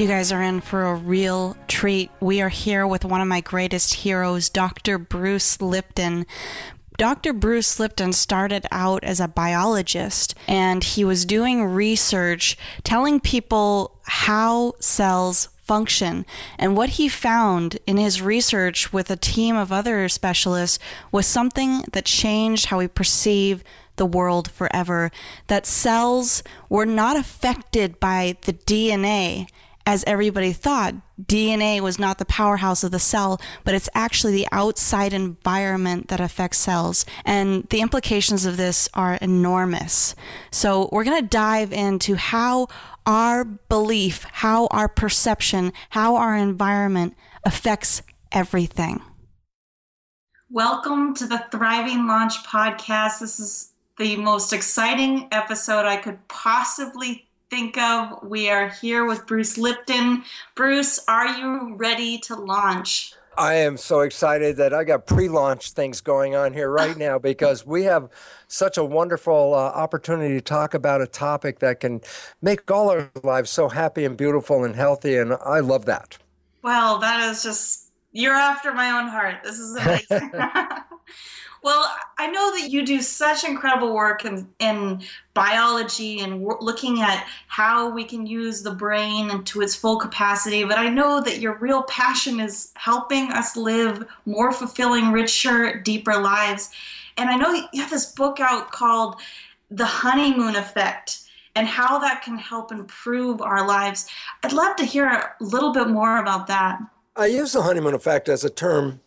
You guys are in for a real treat. We are here with one of my greatest heroes, Dr. Bruce Lipton. Dr. Bruce Lipton started out as a biologist and he was doing research telling people how cells function. And what he found in his research with a team of other specialists was something that changed how we perceive the world forever that cells were not affected by the DNA as everybody thought, DNA was not the powerhouse of the cell, but it's actually the outside environment that affects cells. And the implications of this are enormous. So, we're going to dive into how our belief, how our perception, how our environment affects everything. Welcome to the Thriving Launch Podcast. This is the most exciting episode I could possibly think of. We are here with Bruce Lipton. Bruce, are you ready to launch? I am so excited that I got pre launch things going on here right now because we have such a wonderful uh, opportunity to talk about a topic that can make all our lives so happy and beautiful and healthy. And I love that. Well, that is just, you're after my own heart. This is amazing. Well, I know that you do such incredible work in, in biology and w- looking at how we can use the brain to its full capacity, but I know that your real passion is helping us live more fulfilling, richer, deeper lives. And I know you have this book out called The Honeymoon Effect and how that can help improve our lives. I'd love to hear a little bit more about that. I use the honeymoon effect as a term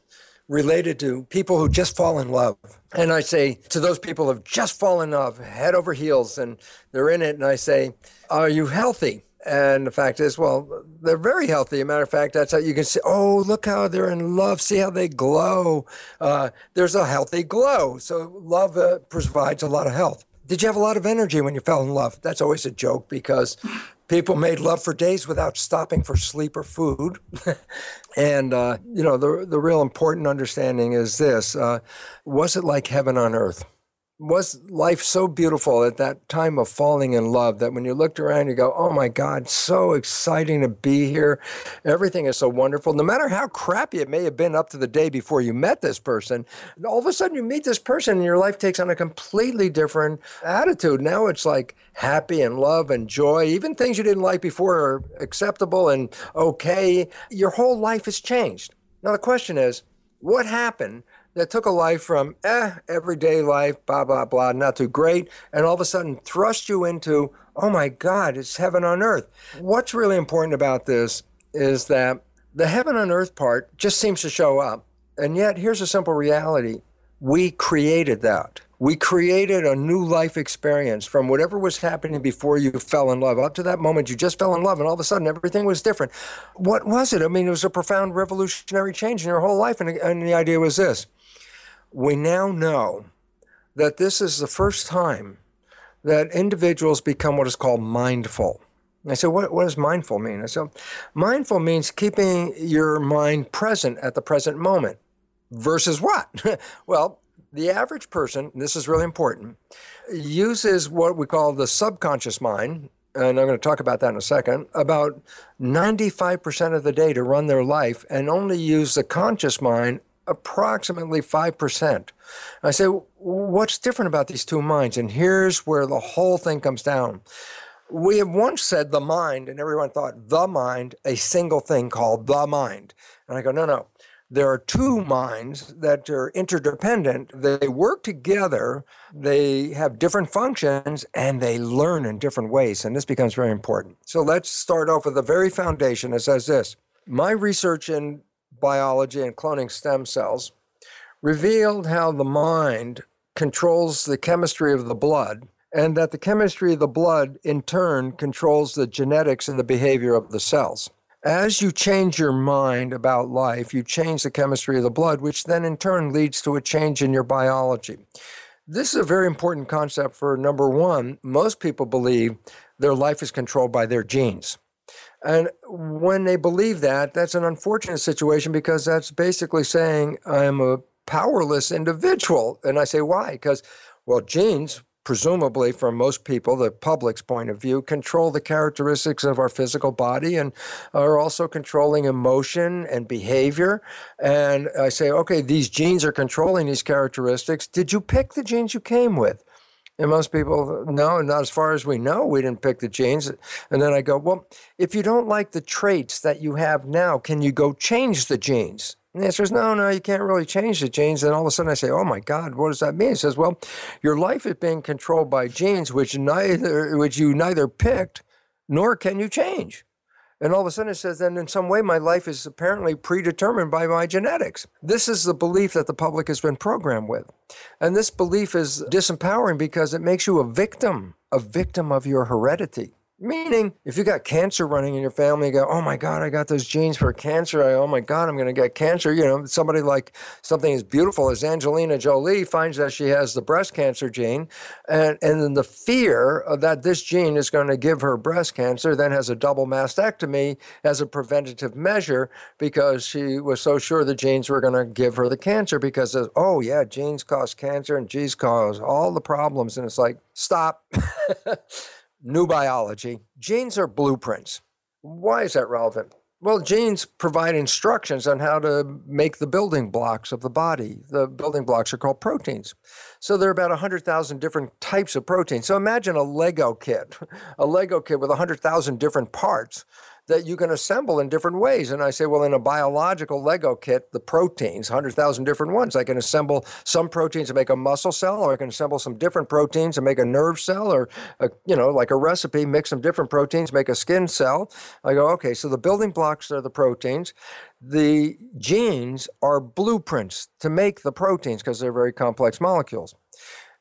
related to people who just fall in love. And I say to those people who have just fallen in love, head over heels, and they're in it, and I say, Are you healthy? And the fact is, well, they're very healthy. As a matter of fact, that's how you can see, oh, look how they're in love. See how they glow. Uh, there's a healthy glow. So, love uh, provides a lot of health. Did you have a lot of energy when you fell in love? That's always a joke because people made love for days without stopping for sleep or food. and, uh, you know, the, the real important understanding is this uh, was it like heaven on earth? was life so beautiful at that time of falling in love that when you looked around, you go, oh my God, so exciting to be here. Everything is so wonderful. No matter how crappy it may have been up to the day before you met this person, all of a sudden you meet this person and your life takes on a completely different attitude. Now it's like happy and love and joy. Even things you didn't like before are acceptable and okay. Your whole life has changed. Now the question is, what happened that took a life from eh, everyday life, blah, blah, blah, not too great, and all of a sudden thrust you into, oh my God, it's heaven on earth. What's really important about this is that the heaven on earth part just seems to show up. And yet, here's a simple reality we created that. We created a new life experience from whatever was happening before you fell in love. Up to that moment, you just fell in love, and all of a sudden, everything was different. What was it? I mean, it was a profound revolutionary change in your whole life. And, and the idea was this we now know that this is the first time that individuals become what is called mindful. I said, what, what does mindful mean? I said, mindful means keeping your mind present at the present moment. Versus what? well, the average person, this is really important, uses what we call the subconscious mind, and I'm going to talk about that in a second, about 95% of the day to run their life and only use the conscious mind approximately 5%. I say, what's different about these two minds? And here's where the whole thing comes down. We have once said the mind, and everyone thought the mind, a single thing called the mind. And I go, no, no. There are two minds that are interdependent. They work together, they have different functions, and they learn in different ways. And this becomes very important. So let's start off with the very foundation that says this My research in biology and cloning stem cells, revealed how the mind controls the chemistry of the blood, and that the chemistry of the blood in turn controls the genetics and the behavior of the cells. As you change your mind about life, you change the chemistry of the blood, which then in turn leads to a change in your biology. This is a very important concept for number one, most people believe their life is controlled by their genes. And when they believe that, that's an unfortunate situation because that's basically saying I'm a powerless individual. And I say, why? Because, well, genes, presumably from most people, the public's point of view, control the characteristics of our physical body and are also controlling emotion and behavior. And I say, okay, these genes are controlling these characteristics. Did you pick the genes you came with? And most people, no, not as far as we know, we didn't pick the genes. And then I go, well, if you don't like the traits that you have now, can you go change the genes? And the answer is no, no, you can't really change the genes. And all of a sudden I say, oh my God, what does that mean? He says, well, your life is being controlled by genes which neither which you neither picked nor can you change. And all of a sudden it says, then in some way my life is apparently predetermined by my genetics. This is the belief that the public has been programmed with. And this belief is disempowering because it makes you a victim, a victim of your heredity. Meaning, if you got cancer running in your family, you go, oh my God, I got those genes for cancer. I, oh my God, I'm going to get cancer. You know, somebody like something as beautiful as Angelina Jolie finds that she has the breast cancer gene, and, and then the fear that this gene is going to give her breast cancer, then has a double mastectomy as a preventative measure because she was so sure the genes were going to give her the cancer because, of, oh yeah, genes cause cancer and genes cause all the problems. And it's like, stop. new biology, genes are blueprints. Why is that relevant? Well, genes provide instructions on how to make the building blocks of the body. The building blocks are called proteins. So there are about 100,000 different types of proteins. So imagine a Lego kit, a Lego kit with 100,000 different parts that you can assemble in different ways. And I say, well, in a biological Lego kit, the proteins, 100,000 different ones, I can assemble some proteins to make a muscle cell, or I can assemble some different proteins to make a nerve cell, or, a, you know, like a recipe, mix some different proteins, make a skin cell. I go, okay, so the building blocks are the proteins. The genes are blueprints to make the proteins because they're very complex molecules.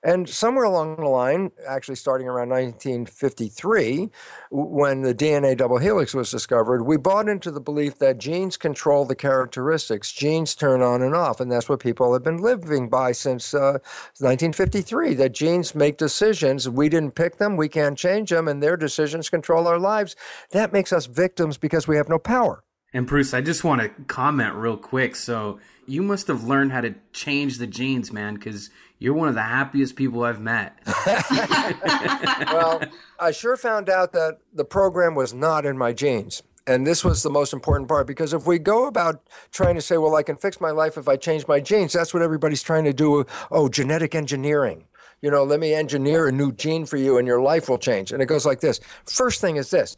And somewhere along the line, actually starting around 1953, when the DNA double helix was discovered, we bought into the belief that genes control the characteristics. Genes turn on and off, and that's what people have been living by since uh, 1953. That genes make decisions. We didn't pick them. We can't change them, and their decisions control our lives. That makes us victims because we have no power. And Bruce, I just want to comment real quick. So you must have learned how to change the genes, man, because you're one of the happiest people I've met. well, I sure found out that the program was not in my genes. And this was the most important part because if we go about trying to say, well, I can fix my life if I change my genes, that's what everybody's trying to do. Oh, genetic engineering. You know, let me engineer a new gene for you and your life will change. And it goes like this First thing is this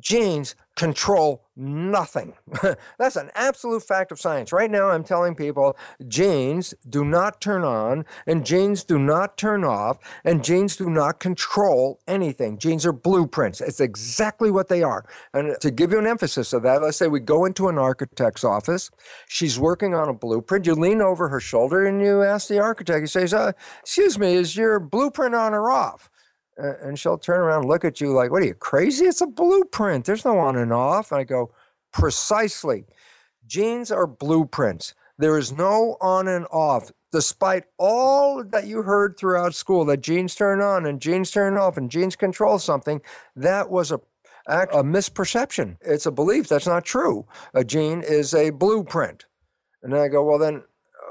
genes control nothing. That's an absolute fact of science. Right now, I'm telling people genes do not turn on, and genes do not turn off, and genes do not control anything. Genes are blueprints. It's exactly what they are. And to give you an emphasis of that, let's say we go into an architect's office. She's working on a blueprint. You lean over her shoulder and you ask the architect, you say, uh, Excuse me, is your blueprint on or off? and she'll turn around and look at you like, What are you, crazy? It's a blueprint. There's no on and off. And I go, Precisely. Genes are blueprints. There is no on and off. Despite all that you heard throughout school that genes turn on and genes turn off and genes control something, that was a a misperception. It's a belief that's not true. A gene is a blueprint. And then I go, well, then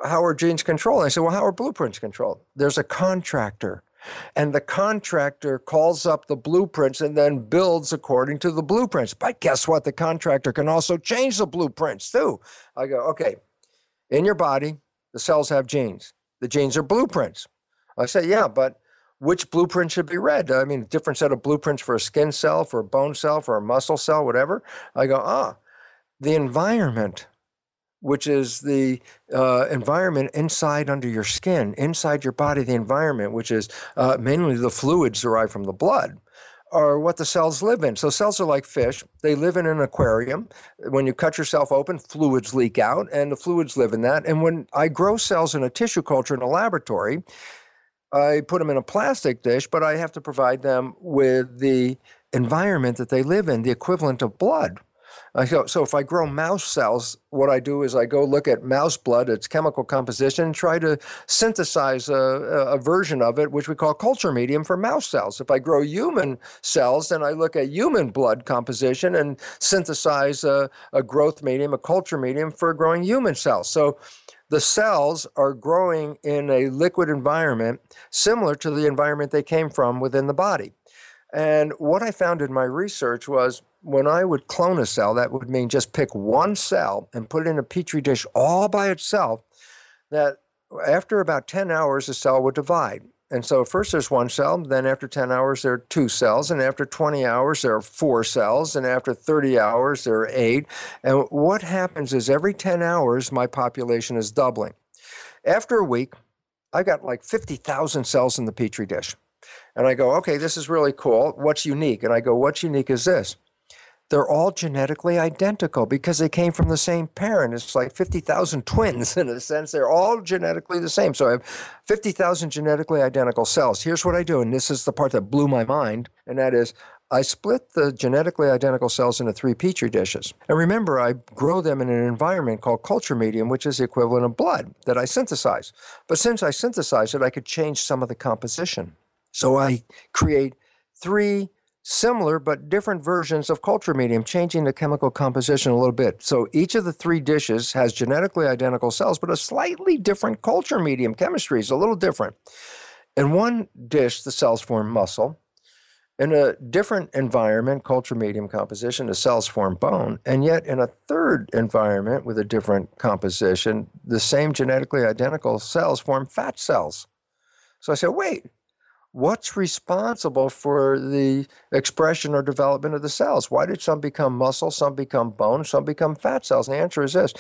how are genes controlled? I say, well, how are blueprints controlled? There's a contractor and the contractor calls up the blueprints and then builds according to the blueprints. But guess what? The contractor can also change the blueprints too. I go, okay, in your body, the cells have genes. The genes are blueprints. I say, yeah, but which blueprint should be read? I mean, different set of blueprints for a skin cell, for a bone cell, for a muscle cell, whatever. I go, ah, the environment which is the uh, environment inside under your skin, inside your body, the environment, which is uh, mainly the fluids derived from the blood. Are what the cells live in. So, cells are like fish. They live in an aquarium. When you cut yourself open, fluids leak out, and the fluids live in that. And when I grow cells in a tissue culture in a laboratory, I put them in a plastic dish, but I have to provide them with the environment that they live in, the equivalent of blood so if I grow mouse cells, what I do is I go look at mouse blood, its chemical composition, and try to synthesize a, a, version of it, which we call culture medium for mouse cells. If I grow human cells, then I look at human blood composition and synthesize a, a growth medium, a culture medium for growing human cells. So the cells are growing in a liquid environment similar to the environment they came from within the body. And what I found in my research was when I would clone a cell, that would mean just pick one cell and put it in a petri dish all by itself, that after about 10 hours, the cell would divide. And so, first there's one cell, then after 10 hours, there are two cells, and after 20 hours, there are four cells, and after 30 hours, there are eight. And what happens is every 10 hours, my population is doubling. After a week, I got like 50,000 cells in the petri dish. And I go, okay, this is really cool. What's unique? And I go, what's unique is this. They're all genetically identical because they came from the same parent. It's like 50,000 twins in a sense. They're all genetically the same. So I have 50,000 genetically identical cells. Here's what I do. And this is the part that blew my mind. And that is I split the genetically identical cells into three petri dishes. And remember, I grow them in an environment called culture medium, which is the equivalent of blood that I synthesize. But since I synthesize it, I could change some of the composition. So I create three similar but different versions of culture medium, changing the chemical composition a little bit. So each of the three dishes has genetically identical cells, but a slightly different culture medium. Chemistry is a little different. In one dish, the cells form muscle. In a different environment, culture medium composition, the cells form bone. And yet, in a third environment with a different composition, the same genetically identical cells form fat cells. So I said, wait, what's responsible for the expression or development of the cells? Why did some become muscle, some become bone, some become fat cells? And the answer is this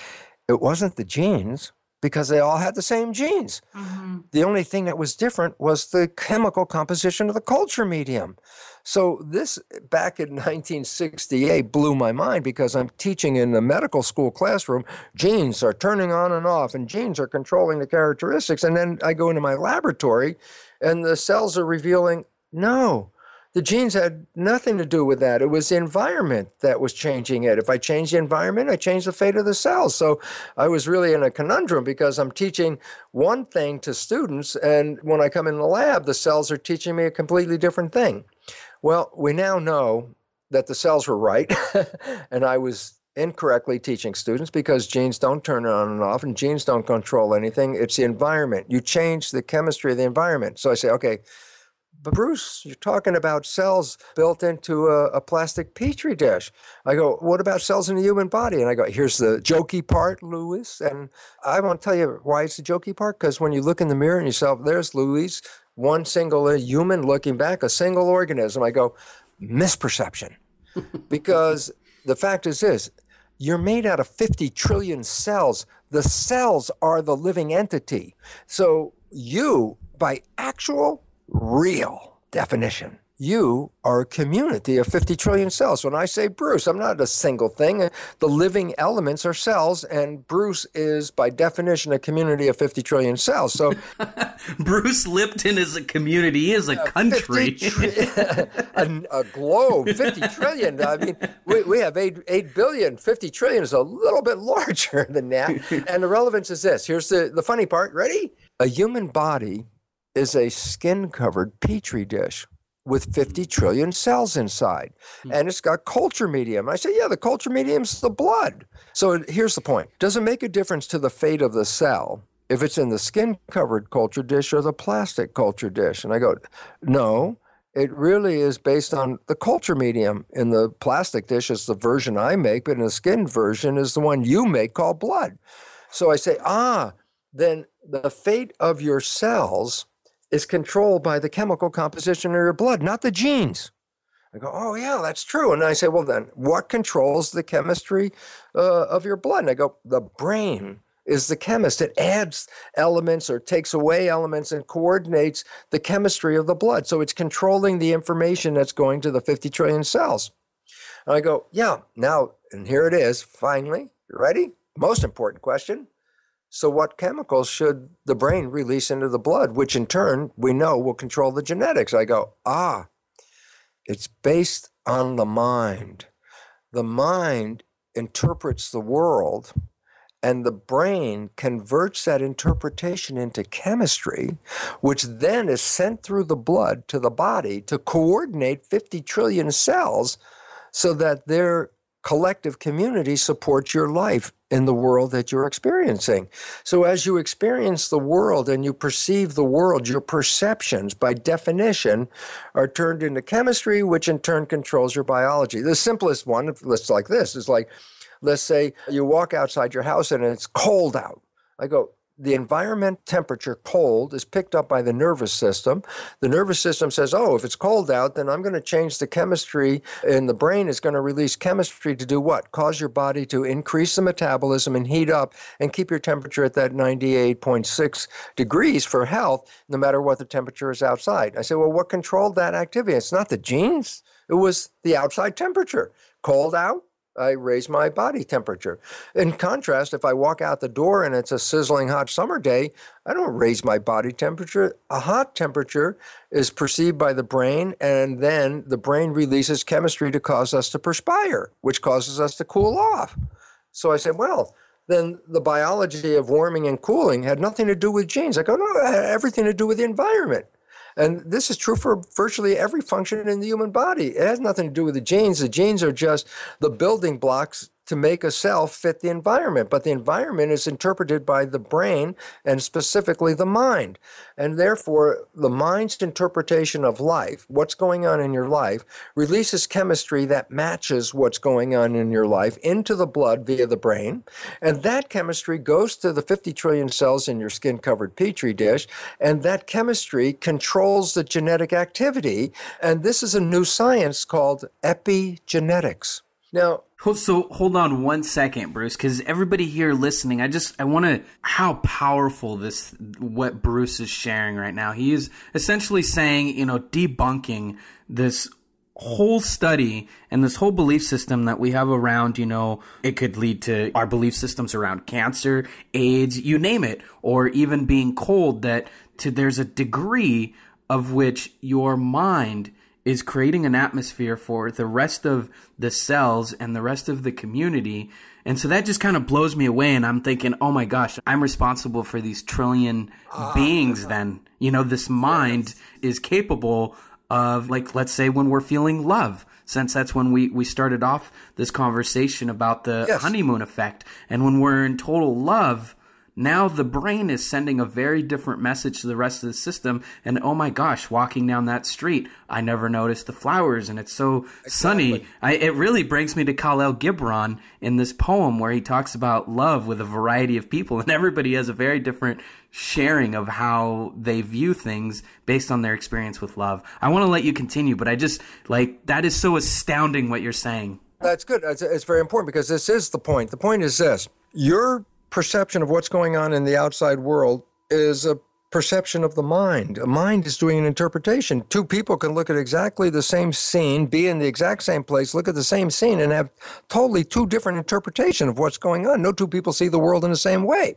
it wasn't the genes because they all had the same genes. Mm-hmm. The only thing that was different was the chemical composition of the culture medium. So, this back in 1968 blew my mind because I'm teaching in the medical school classroom. Genes are turning on and off, and genes are controlling the characteristics. And then I go into my laboratory and the cells are revealing no, the genes had nothing to do with that. It was the environment that was changing it. If I change the environment, I change the fate of the cells. So I was really in a conundrum because I'm teaching one thing to students, and when I come in the lab, the cells are teaching me a completely different thing. Well, we now know that the cells were right, and I was incorrectly teaching students because genes don't turn on and off and genes don't control anything. It's the environment. You change the chemistry of the environment. So I say, okay, but Bruce, you're talking about cells built into a, a, plastic petri dish. I go, what about cells in the human body? And I go, here's the jokey part, Louis. And I won't tell you why it's the jokey part because when you look in the mirror and yourself, there's Louis, one single human looking back, a single organism. I go, misperception. because the fact is this you're made out of 50 trillion cells. The cells are the living entity. So you, by actual, real definition, you are a community of 50 trillion cells. When I say Bruce, I'm not a single thing. The living elements are cells, and Bruce is, by definition, a community of 50 trillion cells. So, Bruce Lipton is a community, he is a country, tri- a, a, globe, 50 trillion. I mean, we, we have 8, 8 billion. 50 trillion is a little bit larger than that. And the relevance is this here's the, the funny part. Ready? A human body is a skin covered petri dish with 50 trillion cells inside hmm. and it's got culture medium. I said, yeah, the culture medium's the blood. So here's the point. does it make a difference to the fate of the cell if it's in the skin covered culture dish or the plastic culture dish. And I go, no, it really is based on the culture medium. In the plastic dish, it's the version I make, but in the skin version is the one you make called blood. So I say, ah, then the fate of your cells is controlled by the chemical composition of your blood, not the genes. I go, oh, yeah, that's true. And I say, well, then what controls the chemistry uh, of your blood? And I go, the brain is the chemist. It adds elements or takes away elements and coordinates the chemistry of the blood. So it's controlling the information that's going to the 50 trillion cells. And I go, yeah, now, and here it is, finally. You ready? Most important question so, what chemicals should the brain release into the blood, which in turn we know will control the genetics? I go, ah, it's based on the mind. The mind interprets the world, and the brain converts that interpretation into chemistry, which then is sent through the blood to the body to coordinate 50 trillion cells so that their collective community supports your life in the world that you're experiencing. So, as you experience the world and you perceive the world, your perceptions, by definition, are turned into chemistry, which in turn controls your biology. The simplest one, let's like this, is like, let's say you walk outside your house and it's cold out. I go, the environment temperature, cold, is picked up by the nervous system. The nervous system says, oh, if it's cold out, then I'm going to change the chemistry, and the brain is going to release chemistry to do what? Cause your body to increase the metabolism and heat up and keep your temperature at that 98.6 degrees for health, no matter what the temperature is outside. I say, well, what controlled that activity? It's not the genes, it was the outside temperature. Cold out, I raise my body temperature. In contrast, if I walk out the door and it's a sizzling hot summer day, I don't raise my body temperature. A hot temperature is perceived by the brain, and then the brain releases chemistry to cause us to perspire, which causes us to cool off. So I said, well, then the biology of warming and cooling had nothing to do with genes. I go, no, it had everything to do with the environment. And this is true for virtually every function in the human body. It has nothing to do with the genes. The genes are just the building blocks to make a self fit the environment. But the environment is interpreted by the brain and specifically the mind. And therefore, the mind's interpretation of life, what's going on in your life, releases chemistry that matches what's going on in your life into the blood via the brain. And that chemistry goes to the 50 trillion cells in your skin covered petri dish. And that chemistry controls the genetic activity. And this is a new science called epigenetics. Now, so hold on one second, Bruce, because everybody here listening, I just I want to how powerful this what Bruce is sharing right now. He is essentially saying, you know, debunking this whole study and this whole belief system that we have around, you know, it could lead to our belief systems around cancer, AIDS, you name it, or even being cold that to there's a degree of which your mind is creating an atmosphere for the rest of the cells and the rest of the community. And so that just kind of blows me away. And I'm thinking, oh my gosh, I'm responsible for these trillion uh, beings then. You know, this mind yes. is capable of, like, let's say when we're feeling love, since that's when we, we started off this conversation about the yes. honeymoon effect. And when we're in total love, now the brain is sending a very different message to the rest of the system. And oh my gosh, walking down that street, I never noticed the flowers and it's so exactly. sunny. I, it really brings me to Khalil Gibran in this poem where he talks about love with a variety of people and everybody has a very different sharing of how they view things based on their experience with love. I want to let you continue, but I just like that is so astounding what you're saying. That's good. It's, it's very important because this is the point. The point is this your perception of what's going on in the outside world is a perception of the mind. A mind is doing an interpretation. Two people can look at exactly the same scene, be in the exact same place, look at the same scene, and have totally two different interpretation of what's going on. No two people see the world in the same way.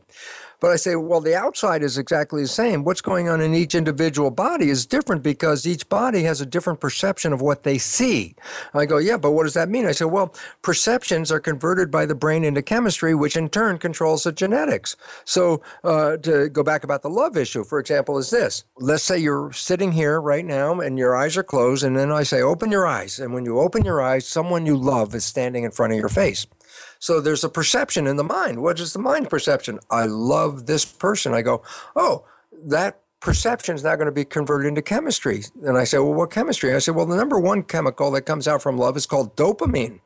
But I say, well, the outside is exactly the same. What's going on in each individual body is different because each body has a different perception of what they see. I go, yeah, but what does that mean? I say, well, perceptions are converted by the brain into chemistry, which in turn controls the genetics. So uh, to go back about the love issue, for example, is this. Let's say you're sitting here right now and your eyes are closed, and then I say, open your eyes. And when you open your eyes, someone you love is standing in front of your face. So there's a perception in the mind. What is the mind perception? I love this person. I go, oh, that perception is not going to be converted into chemistry. And I said, Well, what chemistry? I said, Well, the number one chemical that comes out from love is called dopamine.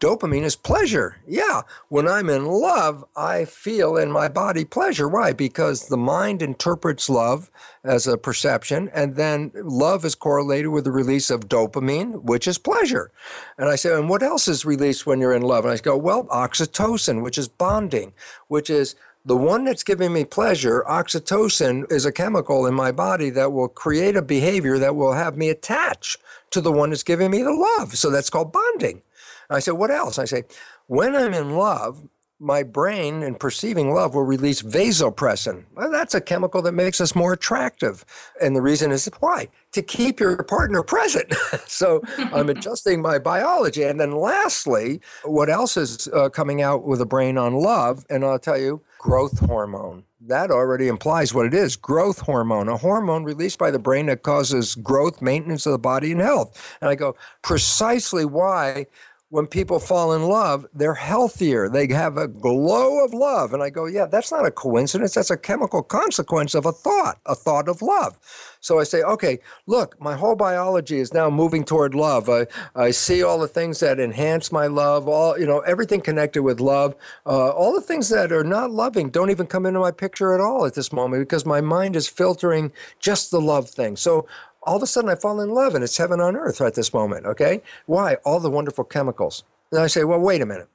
Dopamine is pleasure. Yeah. When I'm in love, I feel in my body pleasure. Why? Because the mind interprets love as a perception. And then love is correlated with the release of dopamine, which is pleasure. And I said, And what else is released when you're in love? And I go, Well, oxytocin, which is bonding, which is the one that's giving me pleasure, oxytocin, is a chemical in my body that will create a behavior that will have me attach to the one that's giving me the love. So that's called bonding. I said, What else? I say, When I'm in love, my brain and perceiving love will release vasopressin. Well, that's a chemical that makes us more attractive. And the reason is why? To keep your partner present. so I'm adjusting my biology. And then lastly, what else is uh, coming out with a brain on love? And I'll tell you, growth hormone. That already implies what it is growth hormone, a hormone released by the brain that causes growth, maintenance of the body, and health. And I go, precisely why when people fall in love, they're healthier. They have a glow of love. And I go, yeah, that's not a coincidence. That's a chemical consequence of a thought, a thought of love. So I say, okay, look, my whole biology is now moving toward love. I, I see all the things that enhance my love, all, you know, everything connected with love. Uh, all the things that are not loving don't even come into my picture at all at this moment because my mind is filtering just the love thing. So all of a sudden I fall in love and it's heaven on earth right this moment, okay? Why? All the wonderful chemicals. And I say, well, wait a minute.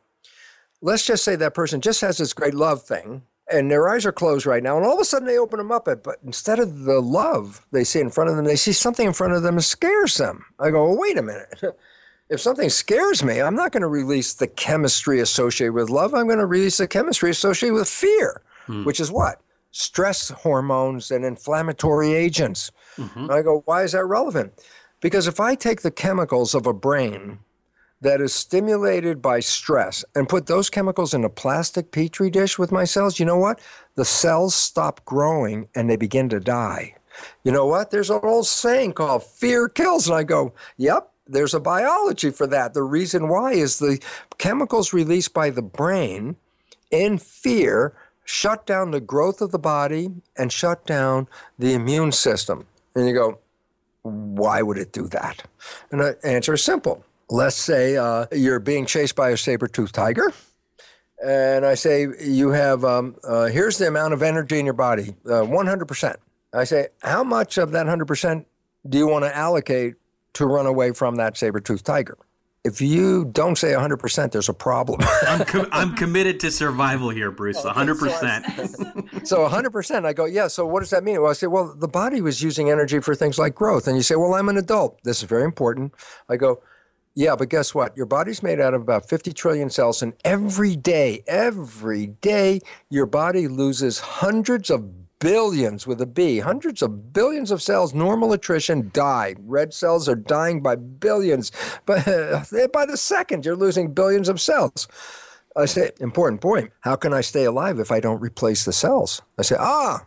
Let's just say that person just has this great love thing and their eyes are closed right now, and all of a sudden they open them up. but instead of the love they see in front of them, they see something in front of them and scares them. I go, well, wait a minute. if something scares me, I'm not going to release the chemistry associated with love. I'm going to release the chemistry associated with fear, hmm. which is what? Stress hormones and inflammatory agents. Mm-hmm. And I go, why is that relevant? Because if I take the chemicals of a brain that is stimulated by stress and put those chemicals in a plastic petri dish with my cells, you know what? The cells stop growing and they begin to die. You know what? There's an old saying called fear kills. And I go, yep, there's a biology for that. The reason why is the chemicals released by the brain in fear shut down the growth of the body and shut down the immune system. And you go, why would it do that? And the answer is simple let's say uh, you're being chased by a saber-toothed tiger and i say you have um, uh, here's the amount of energy in your body uh, 100% i say how much of that 100% do you want to allocate to run away from that saber-toothed tiger if you don't say 100%, there's a problem. I'm, com- I'm committed to survival here, Bruce, 100%. so 100%, I go, yeah, so what does that mean? Well, I say, well, the body was using energy for things like growth. And you say, well, I'm an adult. This is very important. I go, yeah, but guess what? Your body's made out of about 50 trillion cells, and every day, every day, your body loses hundreds of billions with a B, hundreds of billions of cells. Normal attrition die. Red cells are dying by billions, but uh, by the second, you're losing billions of cells. I say, important point. How can I stay alive if I don't replace the cells? I say, ah.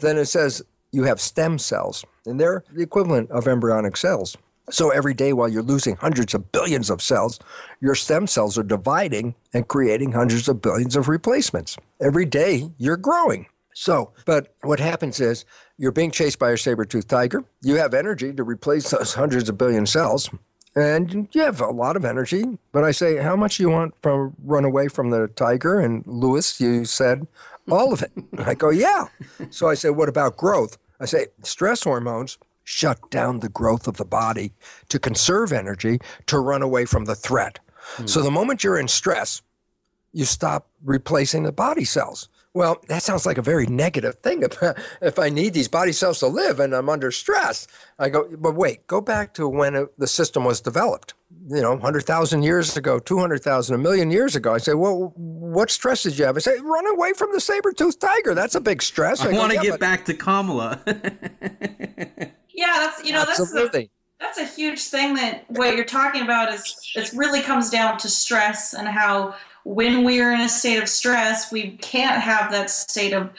Then it says you have stem cells, and they're the equivalent of embryonic cells. So every day while you're losing hundreds of billions of cells, your stem cells are dividing and creating hundreds of billions of replacements. Every day you're growing. So, but what happens is you're being chased by a saber-toothed tiger. You have energy to replace those hundreds of billion cells. And you have a lot of energy, but I say, how much do you want from run away from the tiger? And Lewis, you said all of it. I go, yeah. So I said, what about growth? I say, stress hormones shut down the growth of the body to conserve energy to run away from the threat. Mm. So the moment you're in stress, you stop replacing the body cells. Well, that sounds like a very negative thing. If, I need these body cells to live and I'm under stress, I go, but wait, go back to when it, the system was developed, you know, 100,000 years ago, 200,000, a million years ago. I say, well, what stress did you have? I say, run away from the saber toothed tiger. That's a big stress. I, I want to yeah, get but- back to Kamala. yeah, that's, you know, Absolutely. that's. The- that's a huge thing that what you're talking about is it really comes down to stress and how when we're in a state of stress, we can't have that state of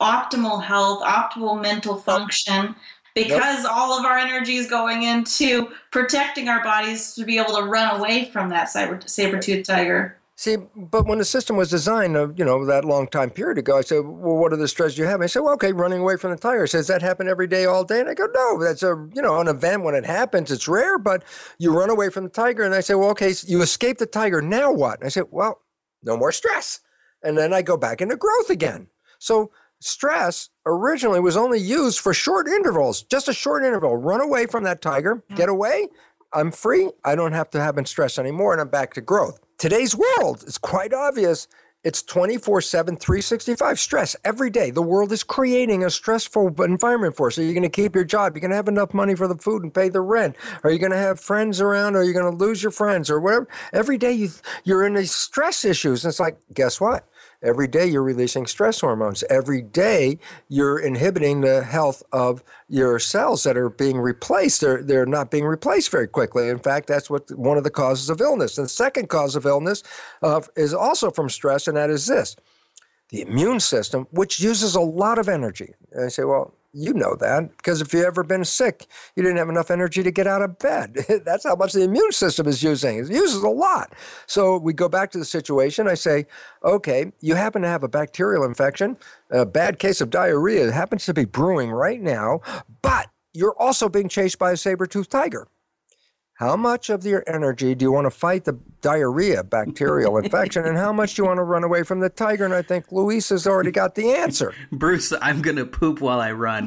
optimal health, optimal mental function because nope. all of our energy is going into protecting our bodies to be able to run away from that saber tooth tiger. See, but when the system was designed, uh, you know, that long time period ago, I said, well, what are the stresses you have? I said, well, okay, running away from the tiger." Says that happen every day, all day? And I go, no, that's a, you know, an event when it happens. It's rare, but you run away from the tiger. And I say, well, okay, so you escape the tiger. Now what? And I said, well, no more stress. And then I go back into growth again. So stress originally was only used for short intervals, just a short interval. Run away from that tiger, get away. I'm free. I don't have to have stress anymore. And I'm back to growth. Today's world, it's quite obvious. It's 24 7, 365 stress every day. The world is creating a stressful environment for us. Are you going to keep your job? Are you going to have enough money for the food and pay the rent? Are you going to have friends around? Are you going to lose your friends or whatever? Every day you, you're in these stress issues. And it's like, guess what? Every day you're releasing stress hormones. Every day you're inhibiting the health of your cells that are being replaced. They're, they're not being replaced very quickly. In fact, that's what one of the causes of illness. And the second cause of illness uh, is also from stress, and that is this the immune system, which uses a lot of energy. And I say, well, you know that because if you ever been sick, you didn't have enough energy to get out of bed. That's how much the immune system is using. It uses a lot. So we go back to the situation. I say, okay, you happen to have a bacterial infection, a bad case of diarrhea happens to be brewing right now, but you're also being chased by a saber toothed tiger how much of your energy do you want to fight the diarrhea bacterial infection and how much do you want to run away from the tiger and i think luis has already got the answer bruce i'm going to poop while i run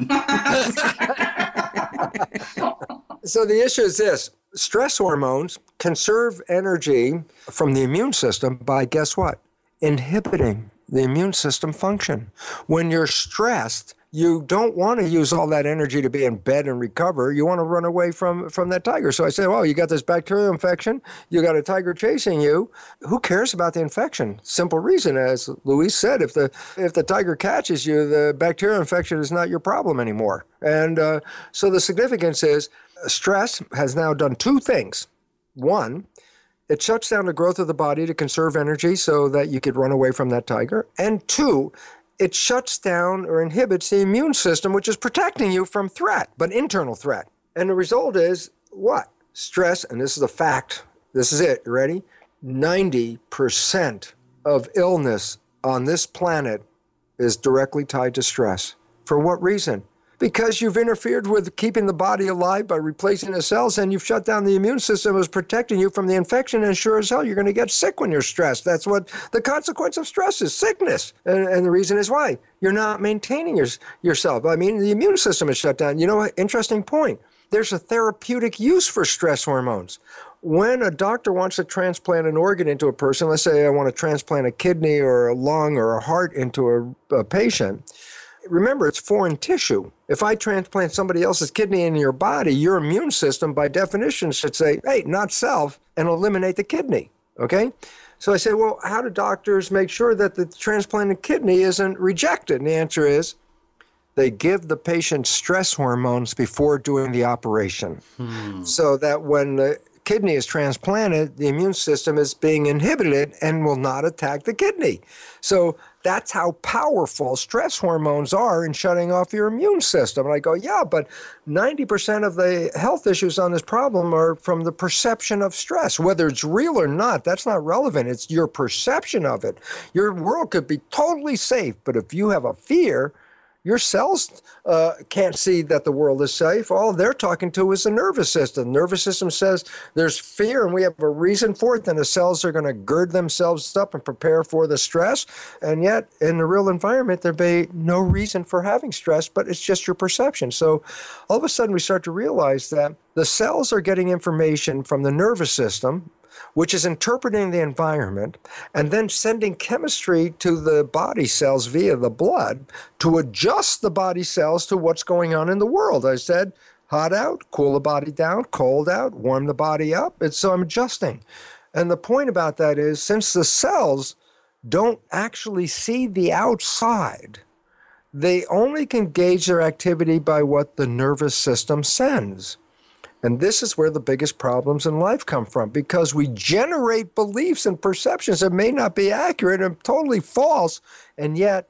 so the issue is this stress hormones conserve energy from the immune system by guess what inhibiting the immune system function when you're stressed you don't want to use all that energy to be in bed and recover. You want to run away from from that tiger. So I said, well, oh, you got this bacterial infection. You got a tiger chasing you. Who cares about the infection? Simple reason, as Luis said, if the if the tiger catches you, the bacterial infection is not your problem anymore. And uh, so the significance is stress has now done two things. One, it shuts down the growth of the body to conserve energy so that you could run away from that tiger. And two, it shuts down or inhibits the immune system, which is protecting you from threat, but internal threat. And the result is what? Stress, and this is a fact, this is it, you ready? 90% of illness on this planet is directly tied to stress. For what reason? because you've interfered with keeping the body alive by replacing the cells and you've shut down the immune system that's protecting you from the infection and sure as hell you're going to get sick when you're stressed that's what the consequence of stress is sickness and, and the reason is why you're not maintaining your, yourself i mean the immune system is shut down you know interesting point there's a therapeutic use for stress hormones when a doctor wants to transplant an organ into a person let's say i want to transplant a kidney or a lung or a heart into a, a patient remember, it's foreign tissue. If I transplant somebody else's kidney in your body, your immune system, by definition, should say, hey, not self, and eliminate the kidney. Okay? So I said, well, how do doctors make sure that the transplanted kidney isn't rejected? And the answer is they give the patient stress hormones before doing the operation hmm. so that when the kidney is transplanted, the immune system is being inhibited and will not attack the kidney. So that's how powerful stress hormones are in shutting off your immune system. And I go, yeah, but 90% of the health issues on this problem are from the perception of stress. Whether it's real or not, that's not relevant. It's your perception of it. Your world could be totally safe, but if you have a fear, your cells uh, can't see that the world is safe. All they're talking to is the nervous system. The nervous system says there's fear and we have a reason for it. Then the cells are going to gird themselves up and prepare for the stress. And yet, in the real environment, there'd be no reason for having stress, but it's just your perception. So all of a sudden, we start to realize that the cells are getting information from the nervous system which is interpreting the environment and then sending chemistry to the body cells via the blood to adjust the body cells to what's going on in the world. I said, hot out, cool the body down, cold out, warm the body up. And so I'm adjusting. And the point about that is since the cells don't actually see the outside, they only can gauge their activity by what the nervous system sends. And this is where the biggest problems in life come from because we generate beliefs and perceptions that may not be accurate and totally false. And yet,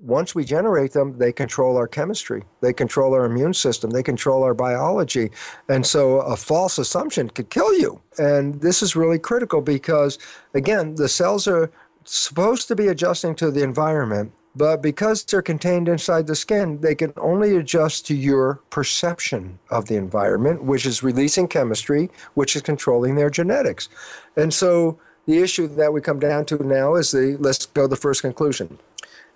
once we generate them, they control our chemistry, they control our immune system, they control our biology. And so a false assumption could kill you. And this is really critical because, again, the cells are supposed to be adjusting to the environment but because they're contained inside the skin, they can only adjust to your perception of the environment, which is releasing chemistry, which is controlling their genetics. And so the issue that we come down to now is the let's go the first conclusion.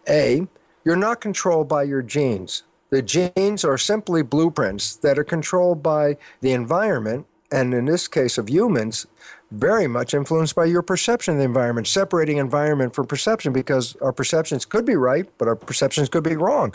A, you're not controlled by your genes. The genes are simply blueprints that are controlled by the environment, and in this case of humans, very much influenced by your perception of the environment, separating environment from perception because our perceptions could be right, but our perceptions could be wrong.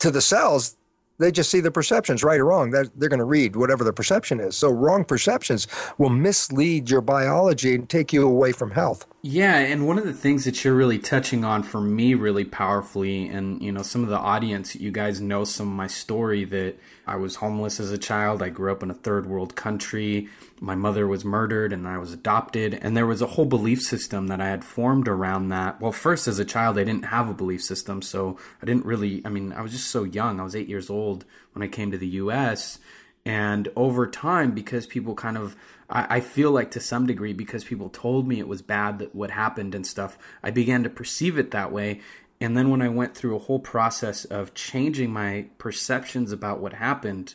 To the cells, they just see the perceptions, right or wrong. They're, they're going to read whatever the perception is. So, wrong perceptions will mislead your biology and take you away from health. Yeah. And one of the things that you're really touching on for me really powerfully, and, you know, some of the audience, you guys know some of my story that I was homeless as a child. I grew up in a third world country my mother was murdered and I was adopted. And there was a whole belief system that I had formed around that. Well, first, as a child, I didn't have a belief system. So I didn't really, I mean, I was just so young. I was eight years old when I came to the US. And over time, because people kind of, I, I feel like to some degree, because people told me it was bad that what happened and stuff, I began to perceive it that way. And then when I went through a whole process of changing my perceptions about what happened,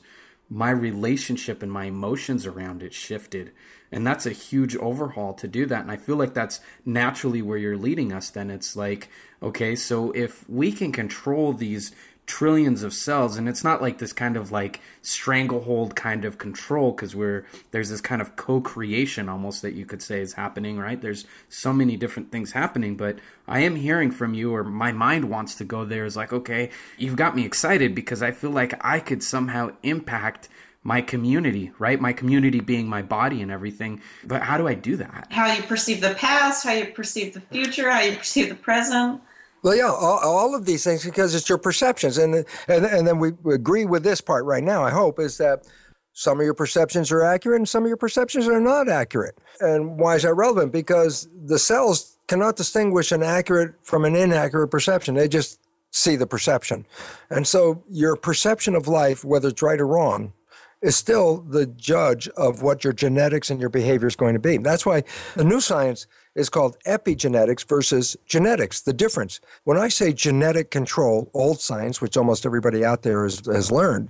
my relationship and my emotions around it shifted. And that's a huge overhaul to do that. And I feel like that's naturally where you're leading us. Then it's like, okay, so if we can control these trillions of cells and it's not like this kind of like stranglehold kind of control because we're there's this kind of co-creation almost that you could say is happening right there's so many different things happening but i am hearing from you or my mind wants to go there is like okay you've got me excited because i feel like i could somehow impact my community, right? My community being my body and everything. But how do I do that? How you perceive the past, how you perceive the future, how you perceive the present. Well, yeah, all, all, of these things because it's your perceptions, and and and then we agree with this part right now. I hope is that some of your perceptions are accurate and some of your perceptions are not accurate. And why is that relevant? Because the cells cannot distinguish an accurate from an inaccurate perception. They just see the perception, and so your perception of life, whether it's right or wrong, is still the judge of what your genetics and your behavior is going to be. That's why the new science is called epigenetics versus genetics, the difference. When I say genetic control, old science, which almost everybody out there has, has learned,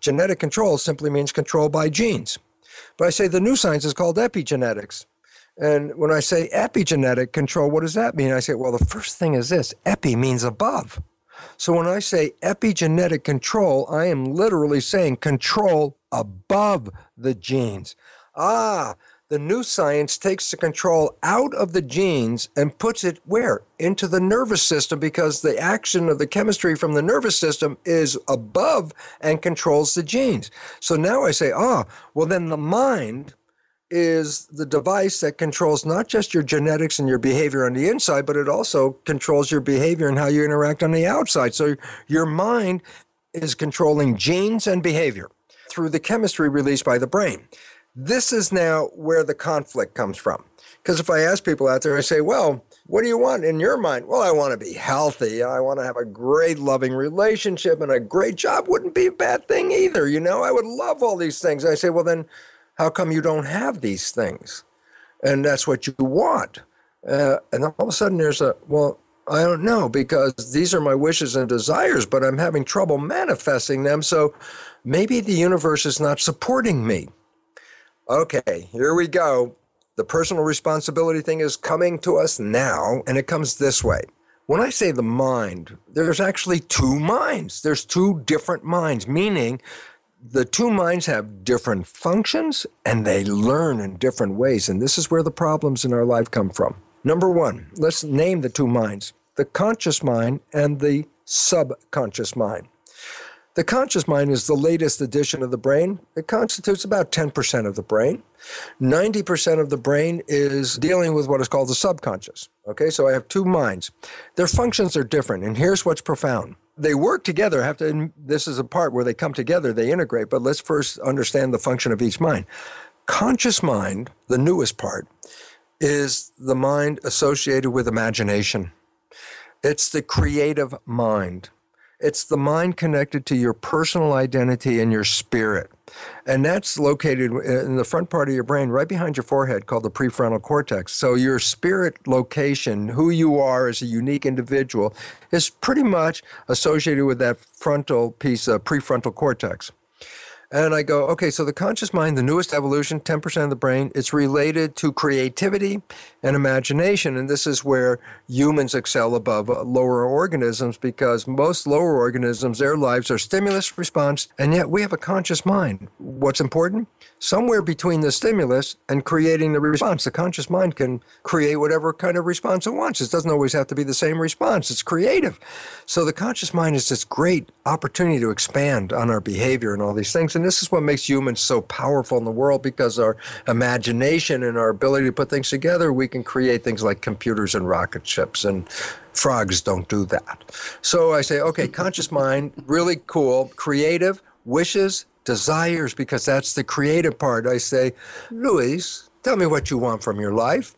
genetic control simply means control by genes. But I say the new science is called epigenetics. And when I say epigenetic control, what does that mean? I say, well, the first thing is this epi means above. So when I say epigenetic control, I am literally saying control above the genes. Ah, the new science takes the control out of the genes and puts it where? Into the nervous system because the action of the chemistry from the nervous system is above and controls the genes. So now I say, ah, oh, well, then the mind is the device that controls not just your genetics and your behavior on the inside, but it also controls your behavior and how you interact on the outside. So your mind is controlling genes and behavior through the chemistry released by the brain. This is now where the conflict comes from. Because if I ask people out there, I say, well, what do you want in your mind? Well, I want to be healthy. I want to have a great, loving relationship, and a great job wouldn't be a bad thing either. You know, I would love all these things. I say, well, then how come you don't have these things? And that's what you want. Uh, and all of a sudden, there's a, well, I don't know because these are my wishes and desires, but I'm having trouble manifesting them. So maybe the universe is not supporting me. Okay, here we go. The personal responsibility thing is coming to us now, and it comes this way. When I say the mind, there's actually two minds. There's two different minds, meaning the two minds have different functions and they learn in different ways. And this is where the problems in our life come from. Number one, let's name the two minds the conscious mind and the subconscious mind. The conscious mind is the latest edition of the brain. It constitutes about 10% of the brain. 90% of the brain is dealing with what is called the subconscious. Okay, so I have two minds. Their functions are different, and here's what's profound. They work together. Have to. This is a part where they come together, they integrate. But let's first understand the function of each mind. Conscious mind, the newest part, is the mind associated with imagination. It's the creative mind. It's the mind connected to your personal identity and your spirit. And that's located in the front part of your brain, right behind your forehead, called the prefrontal cortex. So, your spirit location, who you are as a unique individual, is pretty much associated with that frontal piece of uh, prefrontal cortex. And I go, okay, so the conscious mind, the newest evolution, 10% of the brain, it's related to creativity, and imagination. And this is where humans excel above lower organisms because most lower organisms, their lives are stimulus response, and yet we have a conscious mind. What's important? Somewhere between the stimulus and creating the response, the conscious mind can create whatever kind of response it wants. It doesn't always have to be the same response, it's creative. So the conscious mind is this great opportunity to expand on our behavior and all these things. And this is what makes humans so powerful in the world because our imagination and our ability to put things together, we can create things like computers and rocket ships, and frogs don't do that. So I say, okay, conscious mind, really cool, creative, wishes, desires, because that's the creative part. I say, Louise, tell me what you want from your life.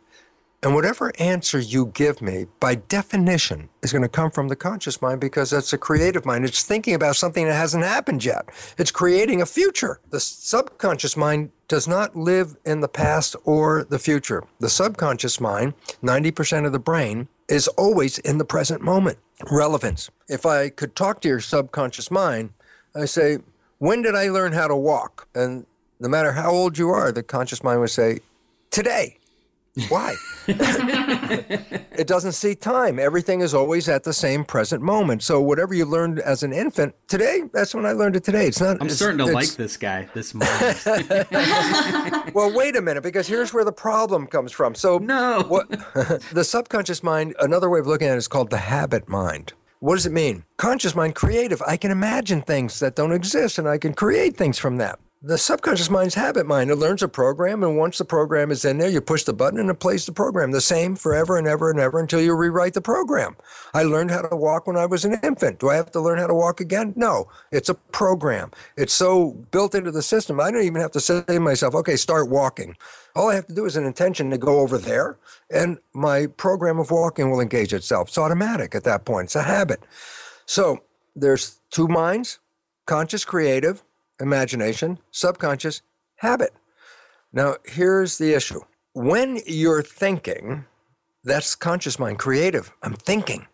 And whatever answer you give me, by definition, is going to come from the conscious mind because that's a creative mind. It's thinking about something that hasn't happened yet. It's creating a future. The subconscious mind does not live in the past or the future. The subconscious mind, 90% of the brain, is always in the present moment. Relevance. If I could talk to your subconscious mind, I say, When did I learn how to walk? And no matter how old you are, the conscious mind would say, Today. Why? it doesn't see time. Everything is always at the same present moment. So whatever you learned as an infant today, that's when I learned it today. It's not. I'm it's, starting to like this guy. This moment. well, wait a minute, because here's where the problem comes from. So no, what, the subconscious mind. Another way of looking at it is called the habit mind. What does it mean? Conscious mind, creative. I can imagine things that don't exist, and I can create things from that the subconscious mind's habit mind. It learns a program, and once the program is in there, you push the button and it plays the program the same forever and ever and ever until you rewrite the program. I learned how to walk when I was an infant. Do I have to learn how to walk again? No, it's a program. It's so built into the system. I don't even have to say to myself, okay, start walking. All I have to do is an intention to go over there, and my program of walking will engage itself. It's automatic at that point, it's a habit. So there's two minds conscious, creative imagination, subconscious, habit. Now, here's the issue when you're thinking, that's conscious mind, creative. I'm thinking.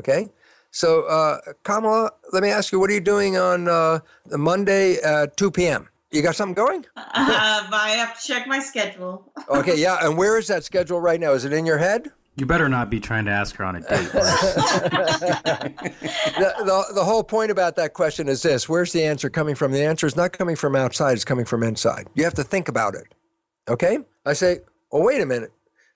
Okay? So, uh, Kamala, let me ask you, what are you doing on uh, Monday at 2 p.m.? You got something going? Uh, I have to check my schedule. okay, yeah. And where is that schedule right now? Is it in your head? You better not be trying to ask her on a date. the, the, the, whole point about that question is this where's the answer coming from? The answer is not coming from outside, it's coming from inside. You have to think about it. Okay? I say, well, wait a minute.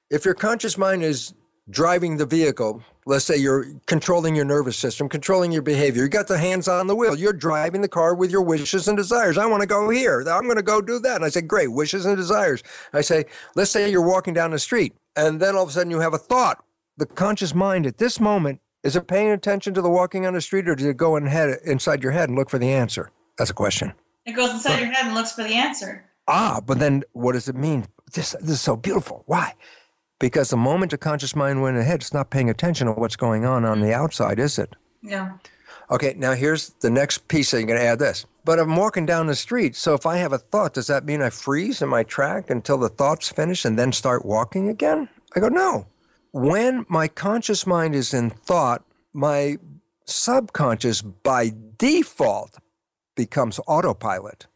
If your conscious mind is driving the vehicle, let's say you're controlling your nervous system, controlling your behavior, you got the hands on the wheel, you're driving the car with your wishes and desires. I want to go here. I'm going to go do that. And I say, great, wishes and desires. I say, let's say you're walking down the street and then all of a sudden you have a thought. The conscious mind at this moment, is it paying attention to the walking on the street or does it go in head, inside your head and look for the answer? That's a question. It goes inside but, your head and looks for the answer. Ah, but then what does it mean? This, this is so beautiful. Why? Because the moment the conscious mind went ahead, it's not paying attention to what's going on on the outside, is it? Yeah. Okay, now here's the next piece that you're going to add this. But I'm walking down the street, so if I have a thought, does that mean I freeze in my track until the thought's finished and then start walking again? I go, no. When my conscious mind is in thought, my subconscious by default becomes autopilot.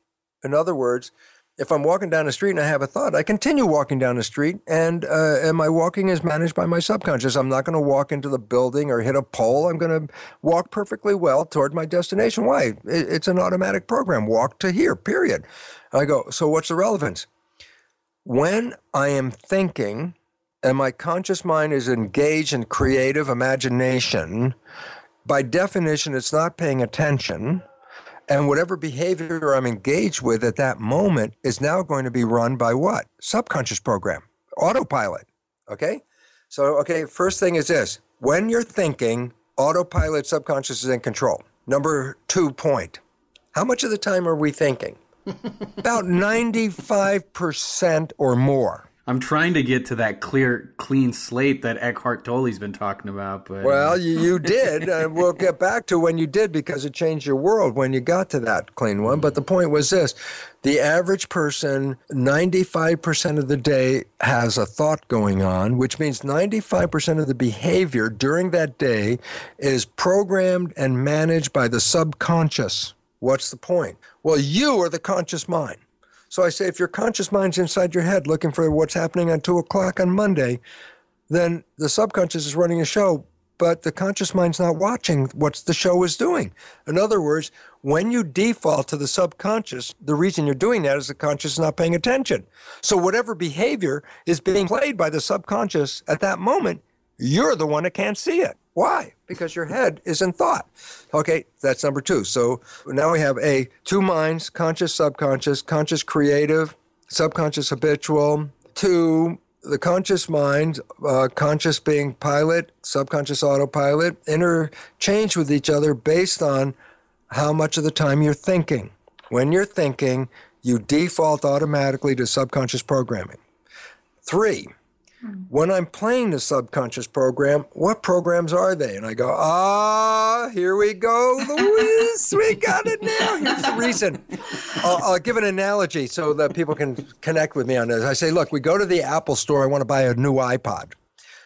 In other words, if I'm walking down the street and I have a thought, I continue walking down the street, and uh, and my walking is managed by my subconscious. I'm not going to walk into the building or hit a pole. I'm going to walk perfectly well toward my destination. Why? It, it's an automatic program. Walk to here. Period. I go. So what's the relevance? When I am thinking, and my conscious mind is engaged in creative imagination, by definition, it's not paying attention and whatever behavior I'm engaged with at that moment is now going to be run by what? Subconscious program, autopilot. Okay? So, okay, first thing is this when you're thinking, autopilot subconscious is in control. Number two point how much of the time are we thinking? About 95% or more. I'm trying to get to that clear, clean slate that Eckhart Tolle's been talking about. But uh, well, you, you did. and uh, we'll get back to when you did because it changed your world when you got to that clean one. But the point was this: the average person, 95% of the day, has a thought going on, which means 95% of the behavior during that day is programmed and managed by the subconscious. What's the point? Well, you are the conscious mind. So I say, if your conscious mind's inside your head looking for what's happening on two o'clock on Monday, then the subconscious is running a show, but the conscious mind's not watching what the show is doing. In other words, when you default to the subconscious, the reason you're doing that is the conscious is not paying attention. So whatever behavior is being played by the subconscious at that moment you're the one that can't see it. Why? Because your head is in thought. Okay, that's number two. So now we have a two minds conscious, subconscious, conscious, creative, subconscious, habitual. Two, the conscious mind, uh, conscious being pilot, subconscious autopilot, interchange with each other based on how much of the time you're thinking. When you're thinking, you default automatically to subconscious programming. Three, when I'm playing the subconscious program, what programs are they? And I go, ah, here we go, Louise, we got it now. Here's the reason. I'll, I'll, give an analogy so that people can connect with me on this. I say, look, we go to the Apple store, I want to buy a new iPod.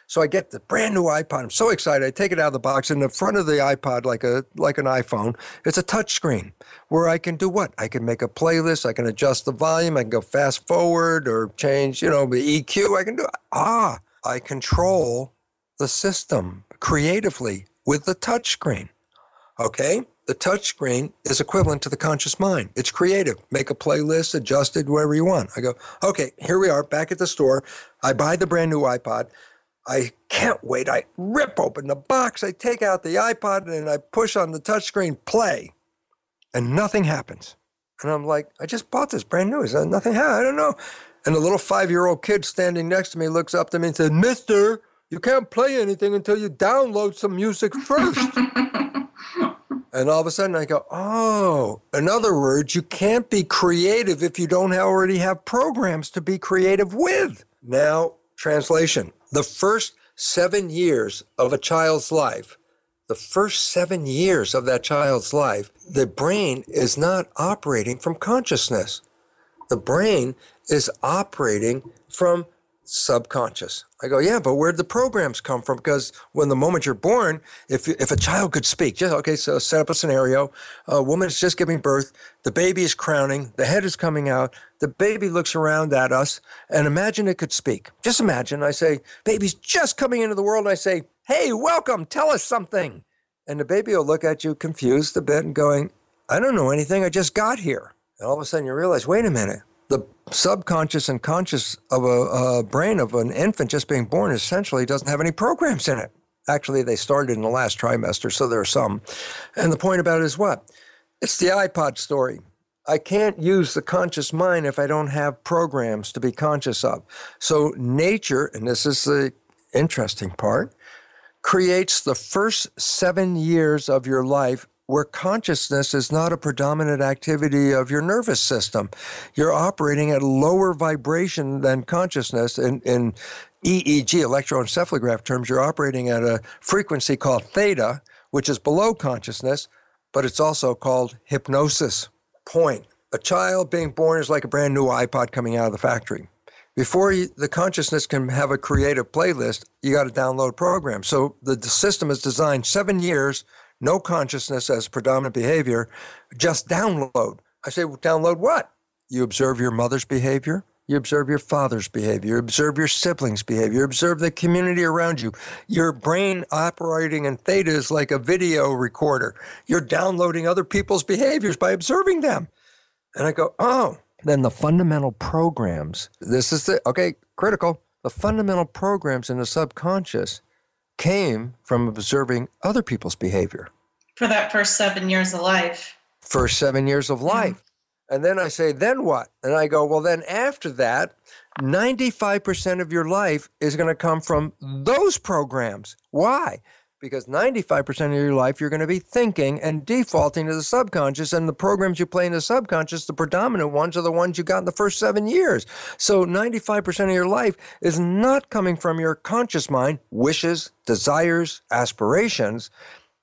So I get the brand new iPod. I'm so excited. I take it out of the box. In the front of the iPod, like a like an iPhone, it's a touch screen where I can do what? I can make a playlist. I can adjust the volume. I can go fast forward or change, you know, the EQ. I can do ah, I control the system creatively with the touch screen. Okay? The touch screen is equivalent to the conscious mind. It's creative. Make a playlist, adjust it wherever you want. I go, okay, here we are back at the store. I buy the brand new iPod. I can't wait. I rip open the box, I take out the iPod, and I push on the touchscreen play, and nothing happens. And I'm like, I just bought this brand new. Is nothing I don't know. And the little five year old kid standing next to me looks up to me and says, Mister, you can't play anything until you download some music first. and all of a sudden I go, oh, in other words, you can't be creative if you don't already have programs to be creative with. Now, translation the first seven years of a child's life, the first seven years of that child's life, the brain is not operating from consciousness. The brain is operating from subconscious. I go, yeah, but where'd the programs come from? Because when the moment you're born, if, if a child could speak, just okay, so set up a scenario. A woman is just giving birth. The baby is crowning. The head is coming out. The baby looks around at us and imagine it could speak. Just imagine. I say, baby's just coming into the world. I say, hey, welcome. Tell us something. And the baby will look at you confused a bit and going, I don't know anything. I just got here. And all of a sudden you realize, wait a minute the subconscious and conscious of a, a brain of an infant just being born essentially doesn't have any programs in it. Actually, they started in the last trimester, so there are some. And the point about it is what? It's the iPod story. I can't use the conscious mind if I don't have programs to be conscious of. So, nature, and this is the interesting part, creates the first seven years of your life where consciousness is not a predominant activity of your nervous system. You're operating at lower vibration than consciousness. In, in EEG, electroencephalograph terms, you're operating at a frequency called theta, which is below consciousness, but it's also called hypnosis. Point. A child being born is like a brand new iPod coming out of the factory before you, the consciousness can have a creative playlist, you got to download programs. So the, the system is designed seven years no consciousness as predominant behavior, just download. I say, well, download what? You observe your mother's behavior. You observe your father's behavior. You observe your siblings' behavior. You observe the community around you. Your brain operating in theta is like a video recorder. You're downloading other people's behaviors by observing them. And I go, oh, then the fundamental programs, this is the, okay, critical. The fundamental programs in the subconscious came from observing other people's behavior. For that first seven years of life. First seven years of life. And then I say, then what? And I go, well, then after that, 95% of your life is going to come from those programs. Why? because 95% of your life you're going to be thinking and defaulting to the subconscious and the programs you play in the subconscious the predominant ones are the ones you got in the first seven years so 95% of your life is not coming from your conscious mind wishes desires aspirations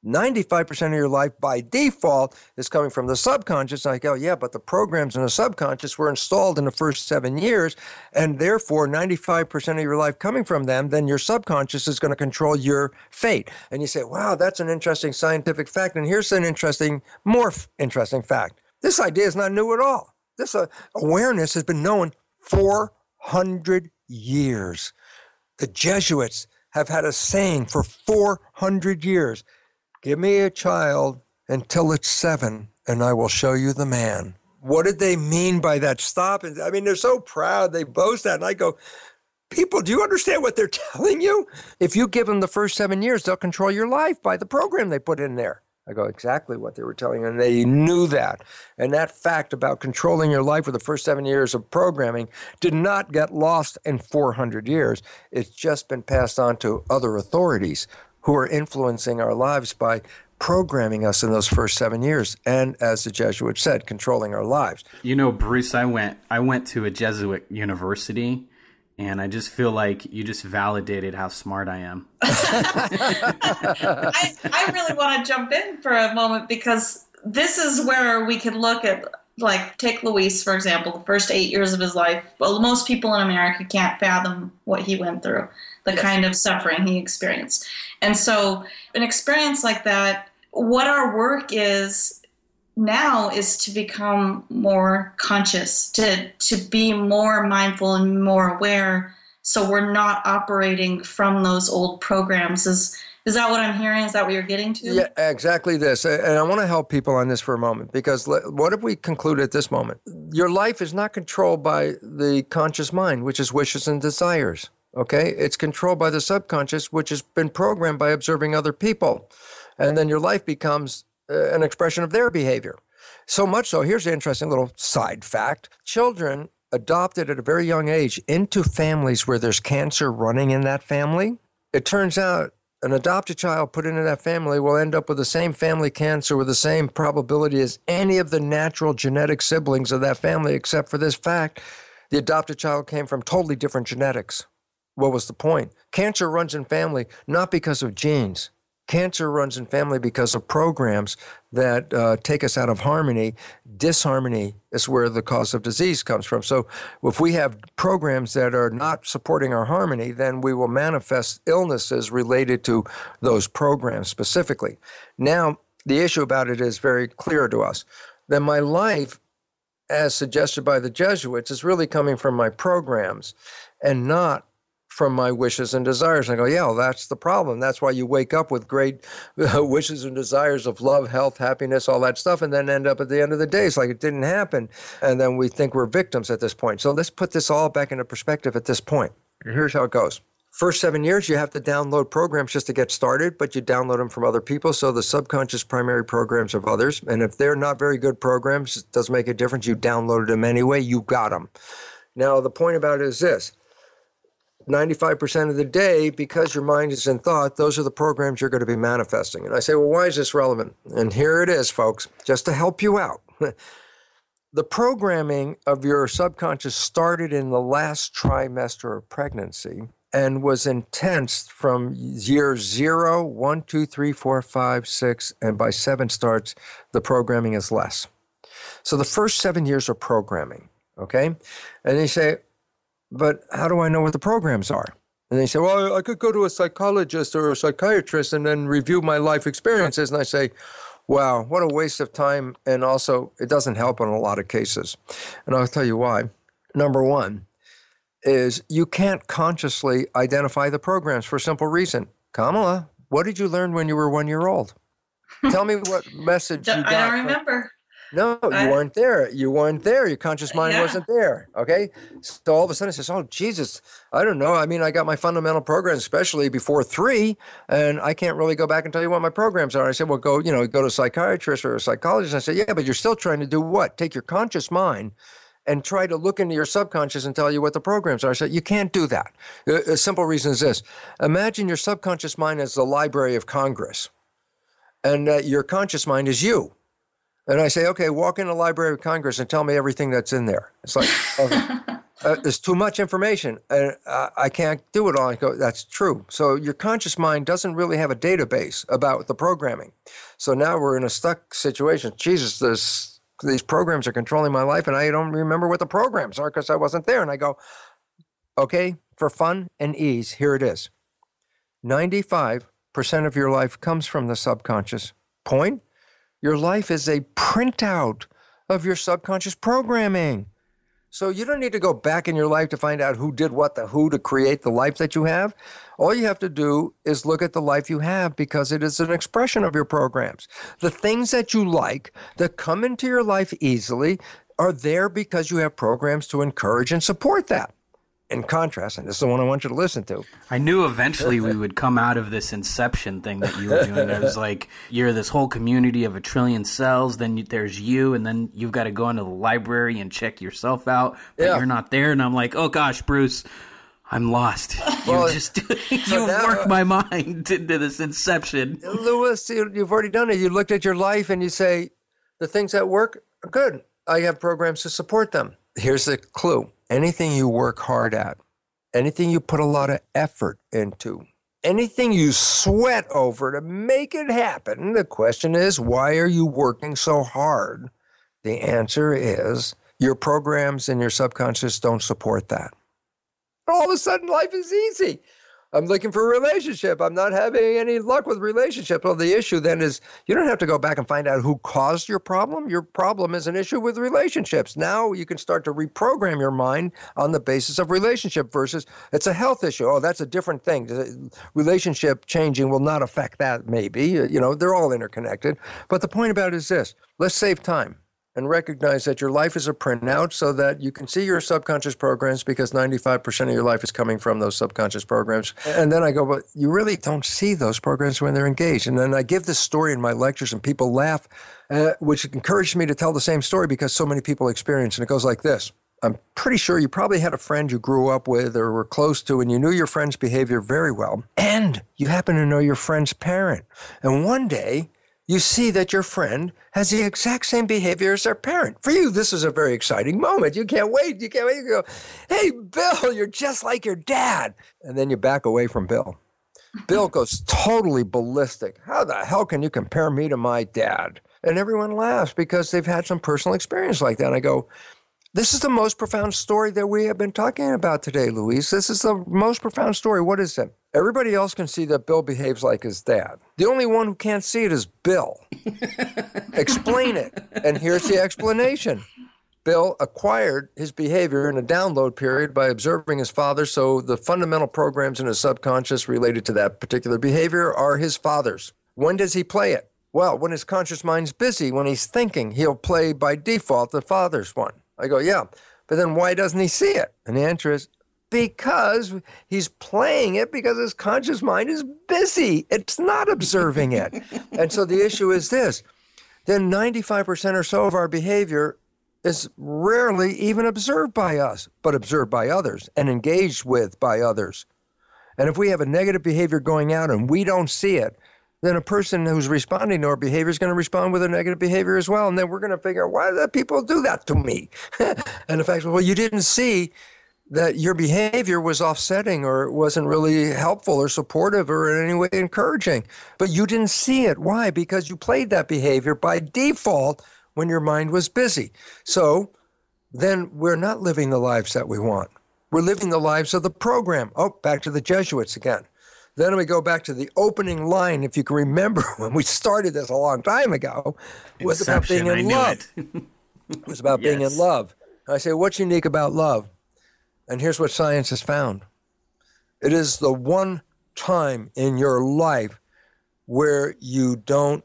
95% of your life by default is coming from the subconscious. Like, I oh, go, yeah, but the programs in the subconscious were installed in the first seven years, and therefore 95% of your life coming from them, then your subconscious is going to control your fate. And you say, wow, that's an interesting scientific fact. And here's an interesting, more interesting fact. This idea is not new at all. This uh, awareness has been known 400 years. The Jesuits have had a saying for 400 years Give me a child until it's seven, and I will show you the man. What did they mean by that? Stop. And I mean, they're so proud. They boast that. And I go, people, do you understand what they're telling you? If you give them the first seven years, they'll control your life by the program they put in there. I go, exactly what they were telling you. And they knew that. And that fact about controlling your life for the first seven years of programming did not get lost in 400 years. It's just been passed on to other authorities who are influencing our lives by programming us in those first seven years and as the jesuit said controlling our lives you know bruce i went i went to a jesuit university and i just feel like you just validated how smart i am I, I really want to jump in for a moment because this is where we can look at like take Luis for example, the first eight years of his life. Well, most people in America can't fathom what he went through, the yes. kind of suffering he experienced, and so an experience like that. What our work is now is to become more conscious, to to be more mindful and more aware, so we're not operating from those old programs. Is is that what I'm hearing? Is that what you're getting to? Yeah, exactly this. And I want to help people on this for a moment because what if we conclude at this moment? Your life is not controlled by the conscious mind, which is wishes and desires. Okay? It's controlled by the subconscious, which has been programmed by observing other people. And then your life becomes uh, an expression of their behavior. So much so, here's an interesting little side fact children adopted at a very young age into families where there's cancer running in that family. It turns out an adopted child put into that family will end up with the same family cancer with the same probability as any of the natural genetic siblings of that family, except for this fact the adopted child came from totally different genetics. What was the point? Cancer runs in family not because of genes, Cancer runs in family because of programs that uh, take us out of harmony. Disharmony is where the cause of disease comes from. So, if we have programs that are not supporting our harmony, then we will manifest illnesses related to those programs specifically. Now, the issue about it is very clear to us. Then, my life, as suggested by the Jesuits, is really coming from my programs and not from my wishes and desires. And I go, yeah, well, that's the problem. That's why you wake up with great wishes and desires of love, health, happiness, all that stuff, and then end up at the end of the day. It's like it didn't happen. And then we think we're victims at this point. So let's put this all back into perspective at this point. here's how it goes first seven years, you have to download programs just to get started, but you download them from other people. So the subconscious primary programs of others. And if they're not very good programs, it doesn't make a difference. You downloaded them anyway, you got them. Now, the point about it is this 95% of the day because your mind is in thought, those are the programs you're going to be manifesting. And I say, well, why is this relevant? And here it is, folks, just to help you out. the programming of your subconscious started in the last trimester of pregnancy and was intense from year zero, one, two, three, four, five, six, and by seven starts, the programming is less. So the first seven years are programming, okay? And you say, but how do I know what the programs are? And they say, well, I could go to a psychologist or a psychiatrist and then review my life experiences. And I say, wow, what a waste of time. And also, it doesn't help in a lot of cases. And I'll tell you why. Number one is you can't consciously identify the programs for a simple reason. Kamala, what did you learn when you were one year old? Tell me what message you got. I don't remember. No, you weren't there. You weren't there. Your conscious mind yeah. wasn't there. Okay. So all of a sudden it says, Oh, Jesus, I don't know. I mean, I got my fundamental program, especially before three, and I can't really go back and tell you what my programs are. I said, Well, go, you know, go to a psychiatrist or a psychologist. And I said, Yeah, but you're still trying to do what? Take your conscious mind and try to look into your subconscious and tell you what the programs are. So you can't do that. A simple reason is this imagine your subconscious mind as the Library of Congress, and uh, your conscious mind is you. And I say, okay, walk in the Library of Congress and tell me everything that's in there. It's like, oh, uh, there's too much information. And I, I can't do it all. I go, that's true. So your conscious mind doesn't really have a database about the programming. So now we're in a stuck situation. Jesus, this, these programs are controlling my life, and I don't remember what the programs are because I wasn't there. And I go, okay, for fun and ease, here it is. 95% of your life comes from the subconscious. Point your life is a printout of your subconscious programming. So you don't need to go back in your life to find out who did what the who to create the life that you have. All you have to do is look at the life you have because it is an expression of your programs. The things that you like that come into your life easily are there because you have programs to encourage and support that in contrast, and this is the one I want you to listen to. I knew eventually we would come out of this inception thing that you were doing. It was like you're this whole community of a trillion cells, then there's you, and then you've got to go into the library and check yourself out, but yeah. you're not there. And I'm like, oh gosh, Bruce, I'm lost. Well, you just you so worked my mind into this inception. Lewis, you've already done it. You looked at your life and you say, the things that work are good. I have programs to support them. Here's the clue anything you work hard at, anything you put a lot of effort into, anything you sweat over to make it happen, the question is, why are you working so hard? The answer is, your programs and your subconscious don't support that. All of a sudden, life is easy. I'm looking for a relationship. I'm not having any luck with relationships. Well, the issue then is you don't have to go back and find out who caused your problem. Your problem is an issue with relationships. Now you can start to reprogram your mind on the basis of relationship versus it's a health issue. Oh, that's a different thing. Relationship changing will not affect that, maybe. You know, they're all interconnected. But the point about it is this let's save time and recognize that your life is a printout so that you can see your subconscious programs because 95% of your life is coming from those subconscious programs. And then I go, but you really don't see those programs when they're engaged. And then I give this story in my lectures and people laugh, uh, which encouraged me to tell the same story because so many people experience. And it goes like this. I'm pretty sure you probably had a friend you grew up with or were close to, and you knew your friend's behavior very well, and you happen to know your friend's parent. And one day, you see that your friend has the exact same behavior as their parent. For you, this is a very exciting moment. You can't wait. You can't wait. You go, hey, Bill, you're just like your dad. And then you back away from Bill. Bill goes totally ballistic. How the hell can you compare me to my dad? And everyone laughs because they've had some personal experience like that. And I go, this is the most profound story that we have been talking about today, Louise. This is the most profound story. What is it? Everybody else can see that Bill behaves like his dad. The only one who can't see it is Bill. Explain it. And here's the explanation. Bill acquired his behavior in a download period by observing his father, so the fundamental programs in his subconscious related to that particular behavior are his father's. When does he play it? Well, when his conscious mind's busy, when he's thinking, he'll play by default the father's one. I go, yeah, but then why doesn't he see it? And the answer is because he's playing it because his conscious mind is busy. It's not observing it. and so the issue is this then 95% or so of our behavior is rarely even observed by us, but observed by others and engaged with by others. And if we have a negative behavior going out and we don't see it, then a person who's responding to our behavior is going to respond with a negative behavior as well. And then we're going to figure out why do people do that to me? and the fact, well, you didn't see that your behavior was offsetting or it wasn't really helpful or supportive or in any way encouraging. But you didn't see it. Why? Because you played that behavior by default when your mind was busy. So then we're not living the lives that we want. We're living the lives of the program. Oh, back to the Jesuits again. Then we go back to the opening line, if you can remember when we started this a long time ago, was Inception, about being in love. It. it was about yes. being in love. I say, what's unique about love? And here's what science has found it is the one time in your life where you don't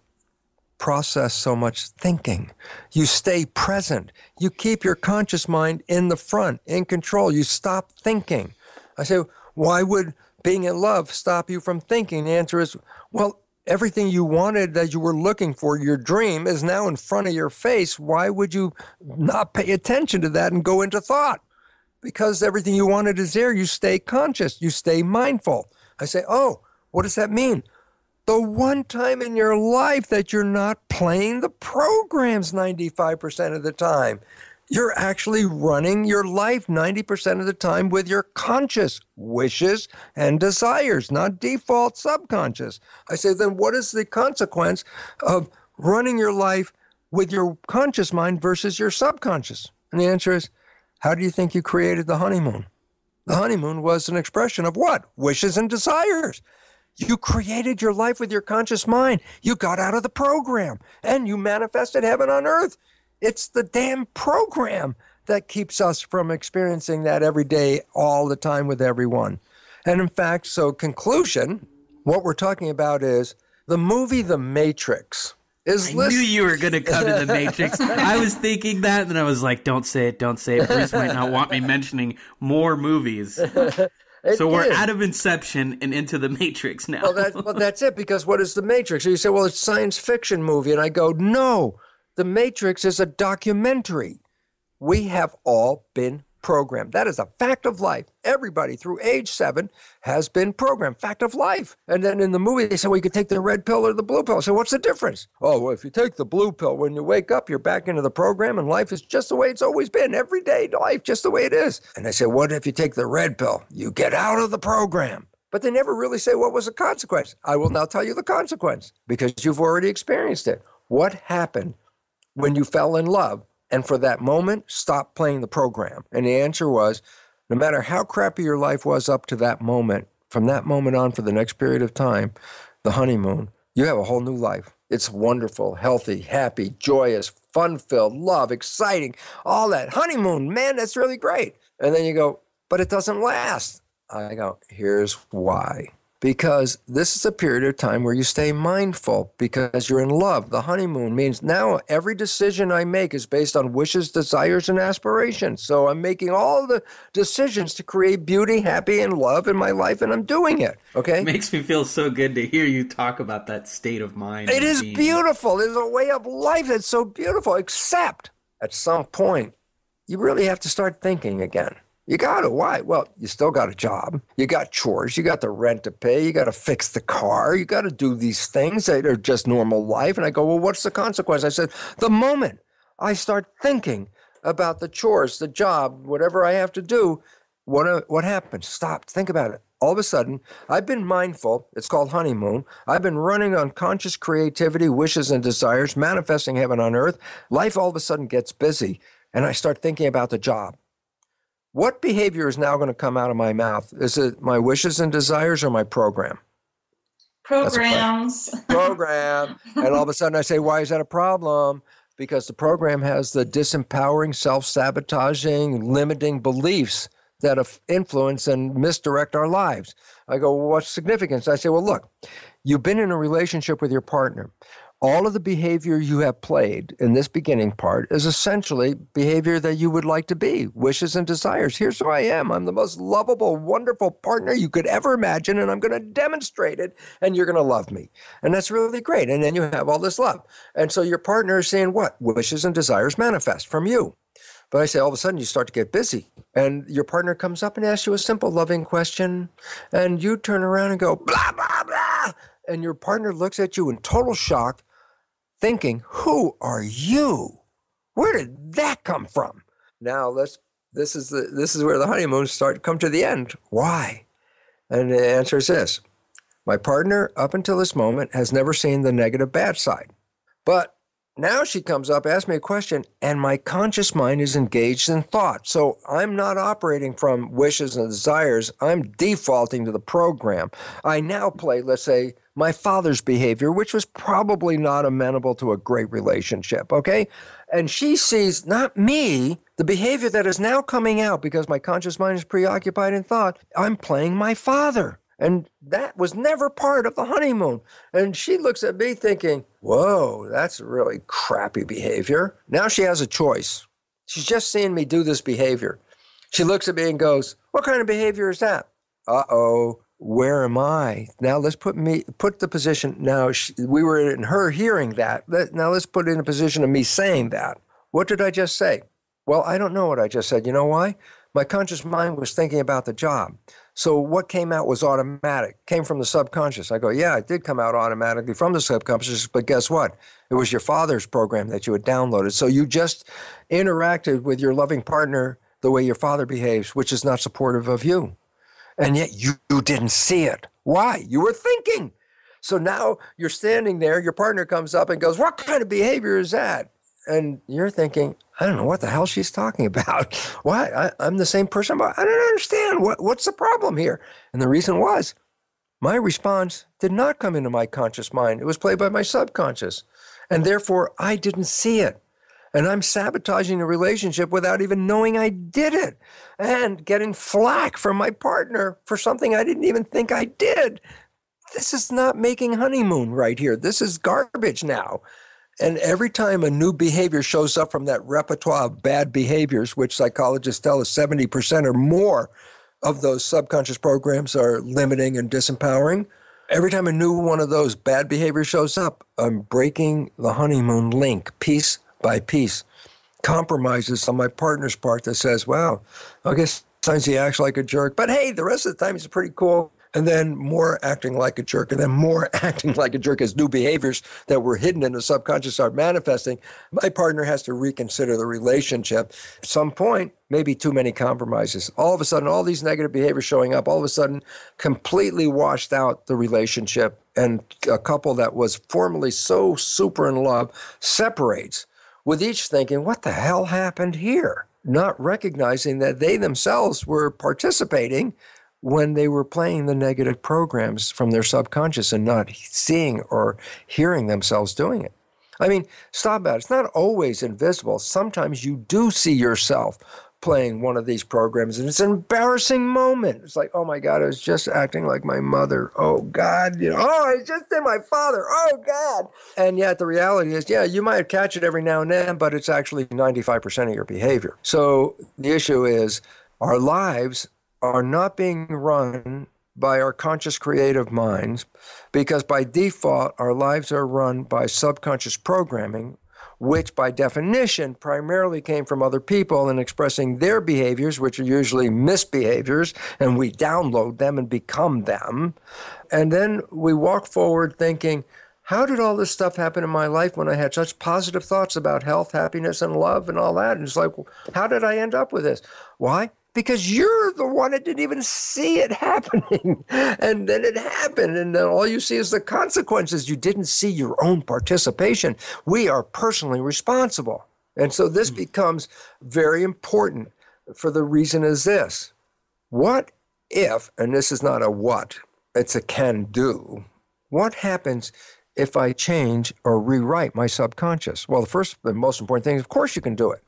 process so much thinking. You stay present. You keep your conscious mind in the front, in control. You stop thinking. I say, why would being in love stop you from thinking? The answer is, well, everything you wanted that you were looking for, your dream, is now in front of your face. Why would you not pay attention to that and go into thought? because everything you wanted is there, you stay conscious, you stay mindful. I say, oh, what does that mean? The one time in your life that you're not playing the programs 95% of the time. You're actually running your life 90% of the time with your conscious wishes and desires, not default subconscious. I say, then what is the consequence of running your life with your conscious mind versus your subconscious? And the answer is how do you think you created the honeymoon? The honeymoon was an expression of what? Wishes and desires. You created your life with your conscious mind. You got out of the program and you manifested heaven on earth. It's the damn program that keeps us from experiencing that every day, all the time with everyone. And in fact, so conclusion, what we're talking about is the movie The Matrix is I list- knew you were going to come to the Matrix. I was thinking that, and then I was like, "Don't say it, don't say it." Bruce might not want me mentioning more movies. It so we're is. out of Inception and into the Matrix now. well, that, well, that's it. Because what is the Matrix? So you say, "Well, it's science fiction movie," and I go, "No, the Matrix is a documentary. We have all been program. That is a fact of life. Everybody through age seven has been programmed. Fact of life. And then in the movie, they said, well, you could take the red pill or the blue pill. So what's the difference? Oh, well, if you take the blue pill, when you wake up, you're back into the program and life is just the way it's always been. Everyday life, just the way it is. And they said, what if you take the red pill? You get out of the program. But they never really say what was the consequence. I will now tell you the consequence because you've already experienced it. What happened when you fell in love and for that moment, stop playing the program. And the answer was no matter how crappy your life was up to that moment, from that moment on for the next period of time, the honeymoon, you have a whole new life. It's wonderful, healthy, happy, joyous, fun filled, love, exciting, all that. Honeymoon, man, that's really great. And then you go, but it doesn't last. I go, here's why because this is a period of time where you stay mindful because you're in love. The honeymoon means now every decision I make is based on wishes, desires, and aspirations. So I'm making all the decisions to create beauty, happy, and love in my life, and I'm doing it. Okay. It makes me feel so good to hear you talk about that state of mind. It is being. beautiful. It's a way of life that's so beautiful, except at some point, you really have to start thinking again. You got to. Why? Well, you still got a job. You got chores. You got the rent to pay. You got to fix the car. You got to do these things that are just normal life. And I go, well, what's the consequence? I said, the moment I start thinking about the chores, the job, whatever I have to do, what, uh, what happens? Stop. Think about it. All of a sudden, I've been mindful. It's called honeymoon. I've been running on conscious creativity, wishes, and desires, manifesting heaven on earth. Life all of a sudden gets busy, and I start thinking about the job what behavior is now going to come out of my mouth? Is it my wishes and desires or my program? Programs. Program. and all of a sudden I say, why is that a problem? Because the program has the disempowering, self sabotaging, limiting beliefs that influence and misdirect our lives. I go, well, what's significance? I say, well, look, you've been in a relationship with your partner all of the behavior you have played in this beginning part is essentially behavior that you would like to be, wishes and desires. Here's who I am. I'm the most lovable, wonderful partner you could ever imagine, and I'm going to demonstrate it, and you're going to love me. And that's really great. And then you have all this love. And so your partner is saying what? Wishes and desires manifest from you. But I say all of a sudden you start to get busy, and your partner comes up and asks you a simple, loving question, and you turn around and go, blah, blah, blah. And your partner looks at you in total shock thinking, Who are you? Where did that come from? Now let's this is the this is where the honeymoons start come to the end. Why? And the answer is this. My partner, up until this moment, has never seen the negative bad side. But now she comes up, asks me a question, and my conscious mind is engaged in thought. So I'm not operating from wishes and desires. I'm defaulting to the program. I now play, let's say, my father's behavior, which was probably not amenable to a great relationship. Okay. And she sees not me, the behavior that is now coming out because my conscious mind is preoccupied in thought. I'm playing my father. And that was never part of the honeymoon. And she looks at me thinking, whoa, that's really crappy behavior. Now she has a choice. She's just seeing me do this behavior. She looks at me and goes, what kind of behavior is that? Uh oh, where am I? Now let's put me, put the position. Now she, we were in her hearing that. Let, now let's put in a position of me saying that. What did I just say? Well, I don't know what I just said. You know why? my conscious mind was thinking about the job. So what came out was automatic, came from the subconscious. I go, yeah, it did come out automatically from the subconscious, but guess what? It was your father's program that you had downloaded. So you just interacted with your loving partner the way your father behaves, which is not supportive of you. And yet you, you didn't see it. Why? You were thinking. So now you're standing there, your partner comes up and goes, What kind of behavior is that? And you're thinking, I don't know what the hell she's talking about. Why? I, am the same person. But I don't understand. What, what's the problem here? And the reason was my response did not come into my conscious mind. It was played by my subconscious. And therefore, I didn't see it. And I'm sabotaging the relationship without even knowing I did it and getting flack from my partner for something I didn't even think I did. This is not making honeymoon right here. This is garbage now. And every time a new behavior shows up from that repertoire of bad behaviors, which psychologists tell us 70% or more of those subconscious programs are limiting and disempowering, every time a new one of those bad behaviors shows up, I'm breaking the honeymoon link piece by piece. Compromises on my partner's part that says, wow, I guess sometimes he acts like a jerk, but hey, the rest of the time he's pretty cool and then more acting like a jerk, and then more acting like a jerk as new behaviors that were hidden in the subconscious are manifesting, my partner has to reconsider the relationship. At some point, maybe too many compromises. All of a sudden, all these negative behaviors showing up, all of a sudden, completely washed out the relationship. And a couple that was formerly so super in love separates with each thinking, what the hell happened here? Not recognizing that they themselves were participating when they were playing the negative programs from their subconscious and not seeing or hearing themselves doing it. I mean, stop that. It's not always invisible. Sometimes you do see yourself playing one of these programs and it's an embarrassing moment. It's like, oh my God, I was just acting like my mother. Oh God, you know, oh, I just did my father. Oh God. And yet the reality is, yeah, you might catch it every now and then, but it's actually 95% of your behavior. So the issue is our lives are not being run by our conscious creative minds because by default our lives are run by subconscious programming which by definition primarily came from other people and expressing their behaviors, which are usually misbehaviors, and we download them and become them. And then we walk forward thinking, how did all this stuff happen in my life when I had such positive thoughts about health, happiness, and love and all that? And it's like, how did I end up with this? Why? because you're the one that didn't even see it happening. and then it happened. And then all you see is the consequences. You didn't see your own participation. We are personally responsible. And so this hmm. becomes very important for the reason is this what if, and this is not a what, it's a can do, what happens if I change or rewrite my subconscious? Well, the first and most important thing, of course, you can do it.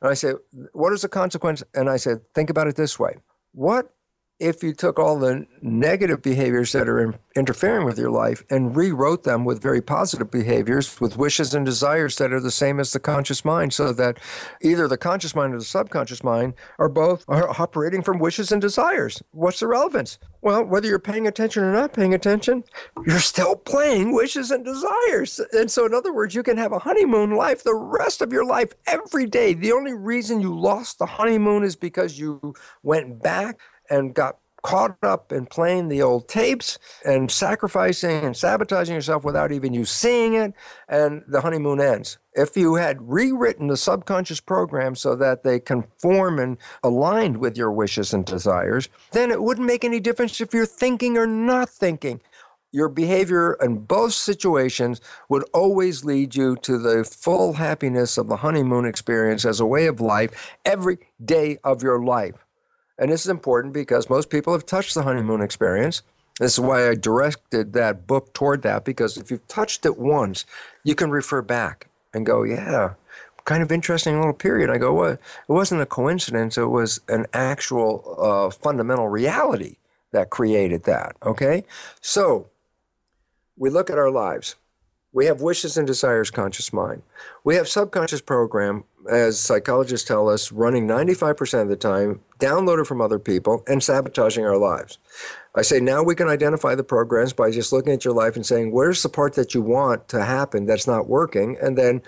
And I say, What is the consequence? And I said, Think about it this way. What if you took all the negative behaviors that are in, interfering with your life and rewrote them with very positive behaviors, with wishes and desires that are the same as the conscious mind, so that either the conscious mind or the subconscious mind are both are operating from wishes and desires. What's the relevance? Well, whether you're paying attention or not paying attention, you're still playing wishes and desires. And so, in other words, you can have a honeymoon life the rest of your life every day. The only reason you lost the honeymoon is because you went back and got caught up in playing the old tapes and sacrificing and sabotaging yourself without even you seeing it, and the honeymoon ends. If you had rewritten the subconscious program so that they conform and aligned with your wishes and desires, then it wouldn't make any difference if you're thinking or not thinking. Your behavior in both situations would always lead you to the full happiness of the honeymoon experience as a way of life every day of your life. And this is important because most people have touched the honeymoon experience. This is why I directed that book toward that because if you've touched it once, you can refer back and go, yeah, kind of interesting little period. I go, well, it wasn't a coincidence. It was an actual uh, fundamental reality that created that. Okay? So we look at our lives. We have wishes and desires conscious mind. We have subconscious program, as psychologists tell us, running 95% of the time, downloaded from other people, and sabotaging our lives. I say now we can identify the programs by just looking at your life and saying, where's the part that you want to happen that's not working? And then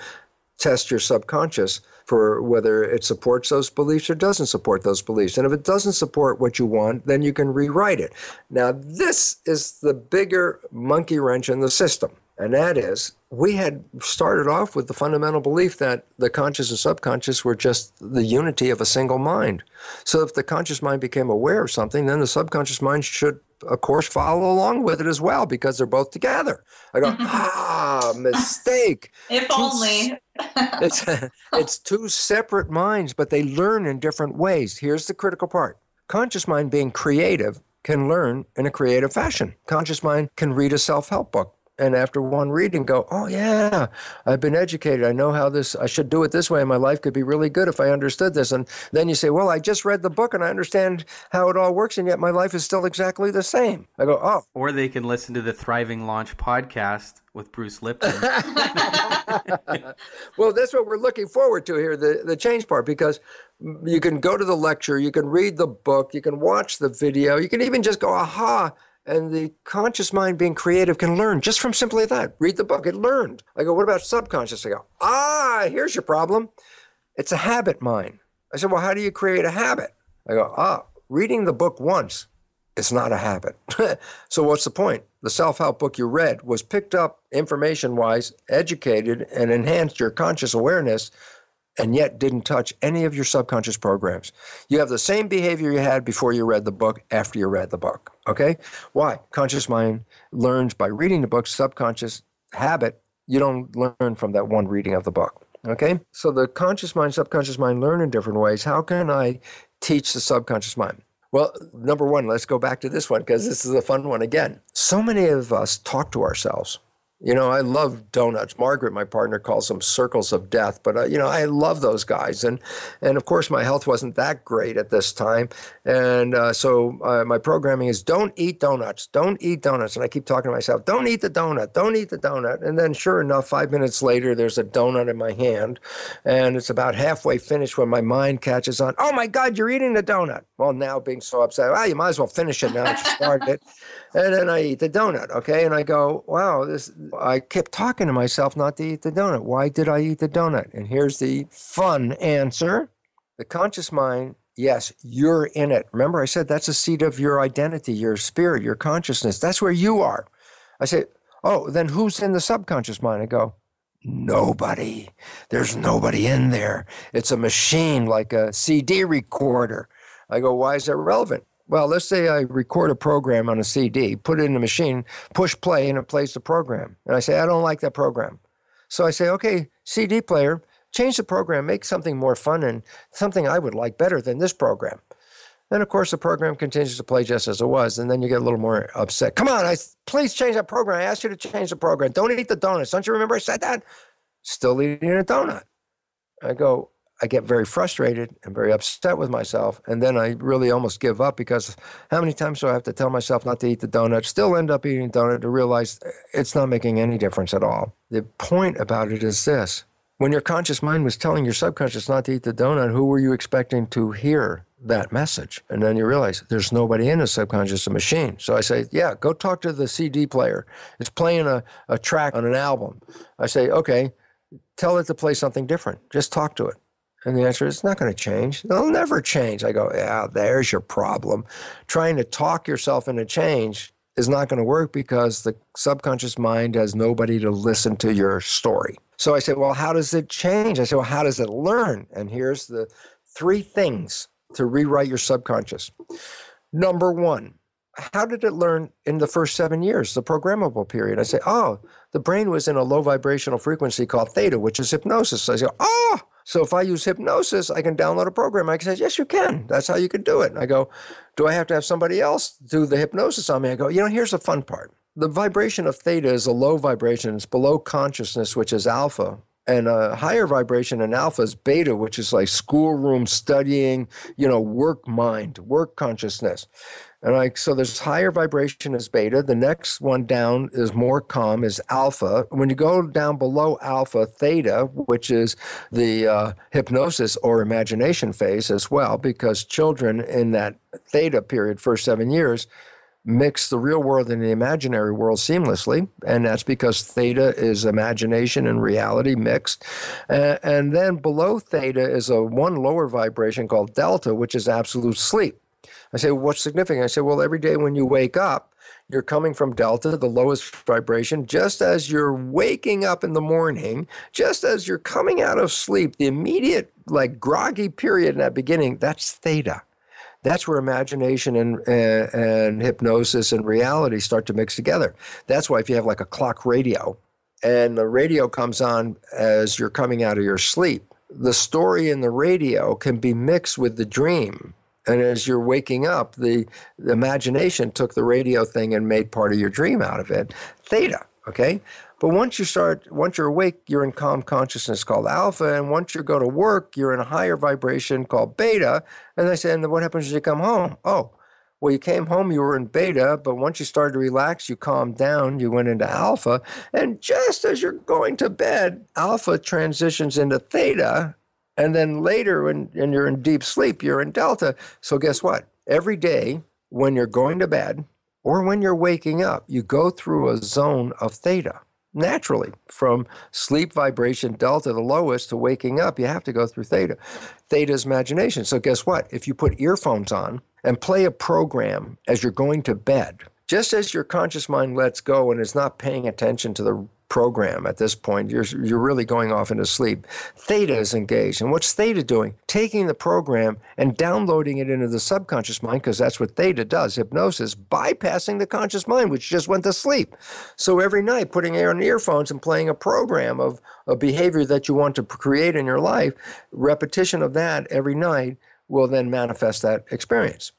test your subconscious for whether it supports those beliefs or doesn't support those beliefs. And if it doesn't support what you want, then you can rewrite it. Now, this is the bigger monkey wrench in the system and that is we had started off with the fundamental belief that the conscious and subconscious were just the unity of a single mind. So if the conscious mind became aware of something, then the subconscious mind should, of course, follow along with it as well because they're both together. I go, ah, mistake. if only. it's, it's two separate minds, but they learn in different ways. Here's the critical part conscious mind being creative can learn in a creative fashion. Conscious mind can read a self help book and after one reading go, oh yeah, I've been educated. I know how this. I should do it this way, and my life could be really good if I understood this. And then you say, well, I just read the book and I understand how it all works, and yet my life is still exactly the same. I go, oh. Or they can listen to the Thriving Launch podcast with Bruce Lipton. well, that's what we're looking forward to here, the, the change part, because you can go to the lecture, you can read the book, you can watch the video, you can even just go, aha, and the conscious mind being creative can learn just from simply that. Read the book, it learned. I go, what about subconscious? I go, ah, here's your problem. It's a habit mind. I said, well, how do you create a habit? I go, ah, reading the book once is not a habit. so what's the point? The self help book you read was picked up information wise, educated, and enhanced your conscious awareness and yet didn't touch any of your subconscious programs. You have the same behavior you had before you read the book, after you read the book. Okay? Why? Conscious mind learns by reading the book, subconscious habit, you don't learn from that one reading of the book. Okay? So the conscious mind, subconscious mind learn in different ways. How can I teach the subconscious mind? Well, number one, let's go back to this one because this is a fun one again. So many of us talk to ourselves you know, I love donuts. Margaret, my partner, calls them circles of death. But uh, you know, I love those guys, and and of course, my health wasn't that great at this time, and uh, so uh, my programming is don't eat donuts, don't eat donuts, and I keep talking to myself, don't eat the donut, don't eat the donut, and then sure enough, five minutes later, there's a donut in my hand, and it's about halfway finished when my mind catches on. Oh my God, you're eating the donut! Well, now being so upset, well, ah, you might as well finish it now that you started it and then I eat the donut, okay? And I go, wow, this, I kept talking to myself not to eat the donut. Why did I eat the donut? And here's the fun answer the conscious mind, yes, you're in it. Remember, I said that's a seat of your identity, your spirit, your consciousness. That's where you are. I say, oh, then who's in the subconscious mind? I go, nobody. There's nobody in there. It's a machine like a CD recorder. I go, why is that relevant? well, let's say I record a program on a CD, put it in a machine, push play, and it plays the program. And I say, I don't like that program. So I say, okay, CD player, change the program, make something more fun and something I would like better than this program. And of course, the program continues to play just as it was. And then you get a little more upset. Come on, I please change that program. I asked you to change the program. Don't eat the donuts. Don't you remember I said that? Still eating a donut. I go, I get very frustrated and very upset with myself. And then I really almost give up because how many times do I have to tell myself not to eat the donut, still end up eating donut to realize it's not making any difference at all? The point about it is this when your conscious mind was telling your subconscious not to eat the donut, who were you expecting to hear that message? And then you realize there's nobody in the subconscious, a machine. So I say, yeah, go talk to the CD player. It's playing a, a track on an album. I say, okay, tell it to play something different. Just talk to it. And the answer is, it's not going to change. It'll never change. I go, yeah, there's your problem. Trying to talk yourself into change is not going to work because the subconscious mind has nobody to listen to your story. So I said, well, how does it change? I said, well, how does it learn? And here's the three things to rewrite your subconscious. Number one, how did it learn in the first seven years, the programmable period? I say, oh, the brain was in a low vibrational frequency called theta, which is hypnosis. So I say, oh, so if I use hypnosis, I can download a program. I can say, yes, you can. That's how you can do it. And I go, do I have to have somebody else do the hypnosis on me? I go, you know, here's the fun part. The vibration of theta is a low vibration. It's below consciousness, which is alpha, and a higher vibration in alpha is beta, which is like schoolroom studying, you know, work mind, work consciousness. And like so there's higher vibration is beta. The next one down is more calm is alpha. When you go down below alpha, theta, which is the uh, hypnosis or imagination phase as well, because children in that theta period, first seven years, mix the real world and the imaginary world seamlessly. And that's because theta is imagination and reality mixed. and then below theta is a one lower vibration called delta, which is absolute sleep. I say, well, what's significant? I say, well, every day when you wake up, you're coming from delta, the lowest vibration, just as you're waking up in the morning, just as you're coming out of sleep, the immediate, like, groggy period in that beginning, that's theta. That's where imagination and, and, uh, and hypnosis and reality start to mix together. That's why if you have like a clock radio and the radio comes on as you're coming out of your sleep, the story in the radio can be mixed with the dream and as you're waking up, the, the imagination took the radio thing and made part of your dream out of it. Theta, okay? But once you start, once you're awake, you're in calm consciousness called alpha. And once you go to work, you're in a higher vibration called beta. And I said, and what happens when you come home? Oh, well, you came home, you were in beta, but once you started to relax, you calmed down, you went into alpha. And just as you're going to bed, alpha transitions into theta. And then later, when and you're in deep sleep, you're in delta. So guess what? Every day when you're going to bed or when you're waking up, you go through a zone of theta naturally from sleep vibration delta the lowest to waking up you have to go through theta theta is imagination so guess what if you put earphones on and play a program as you're going to bed just as your conscious mind lets go and is not paying attention to the program at this point. You're, you're really going off into sleep. Theta is engaged. And what's theta doing? Taking the program and downloading it into the subconscious mind, because that's what theta does hypnosis, bypassing the conscious mind, which just went to sleep. So every night, putting on earphones and playing a program of a behavior that you want to create in your life, repetition of that every night will then manifest that experience.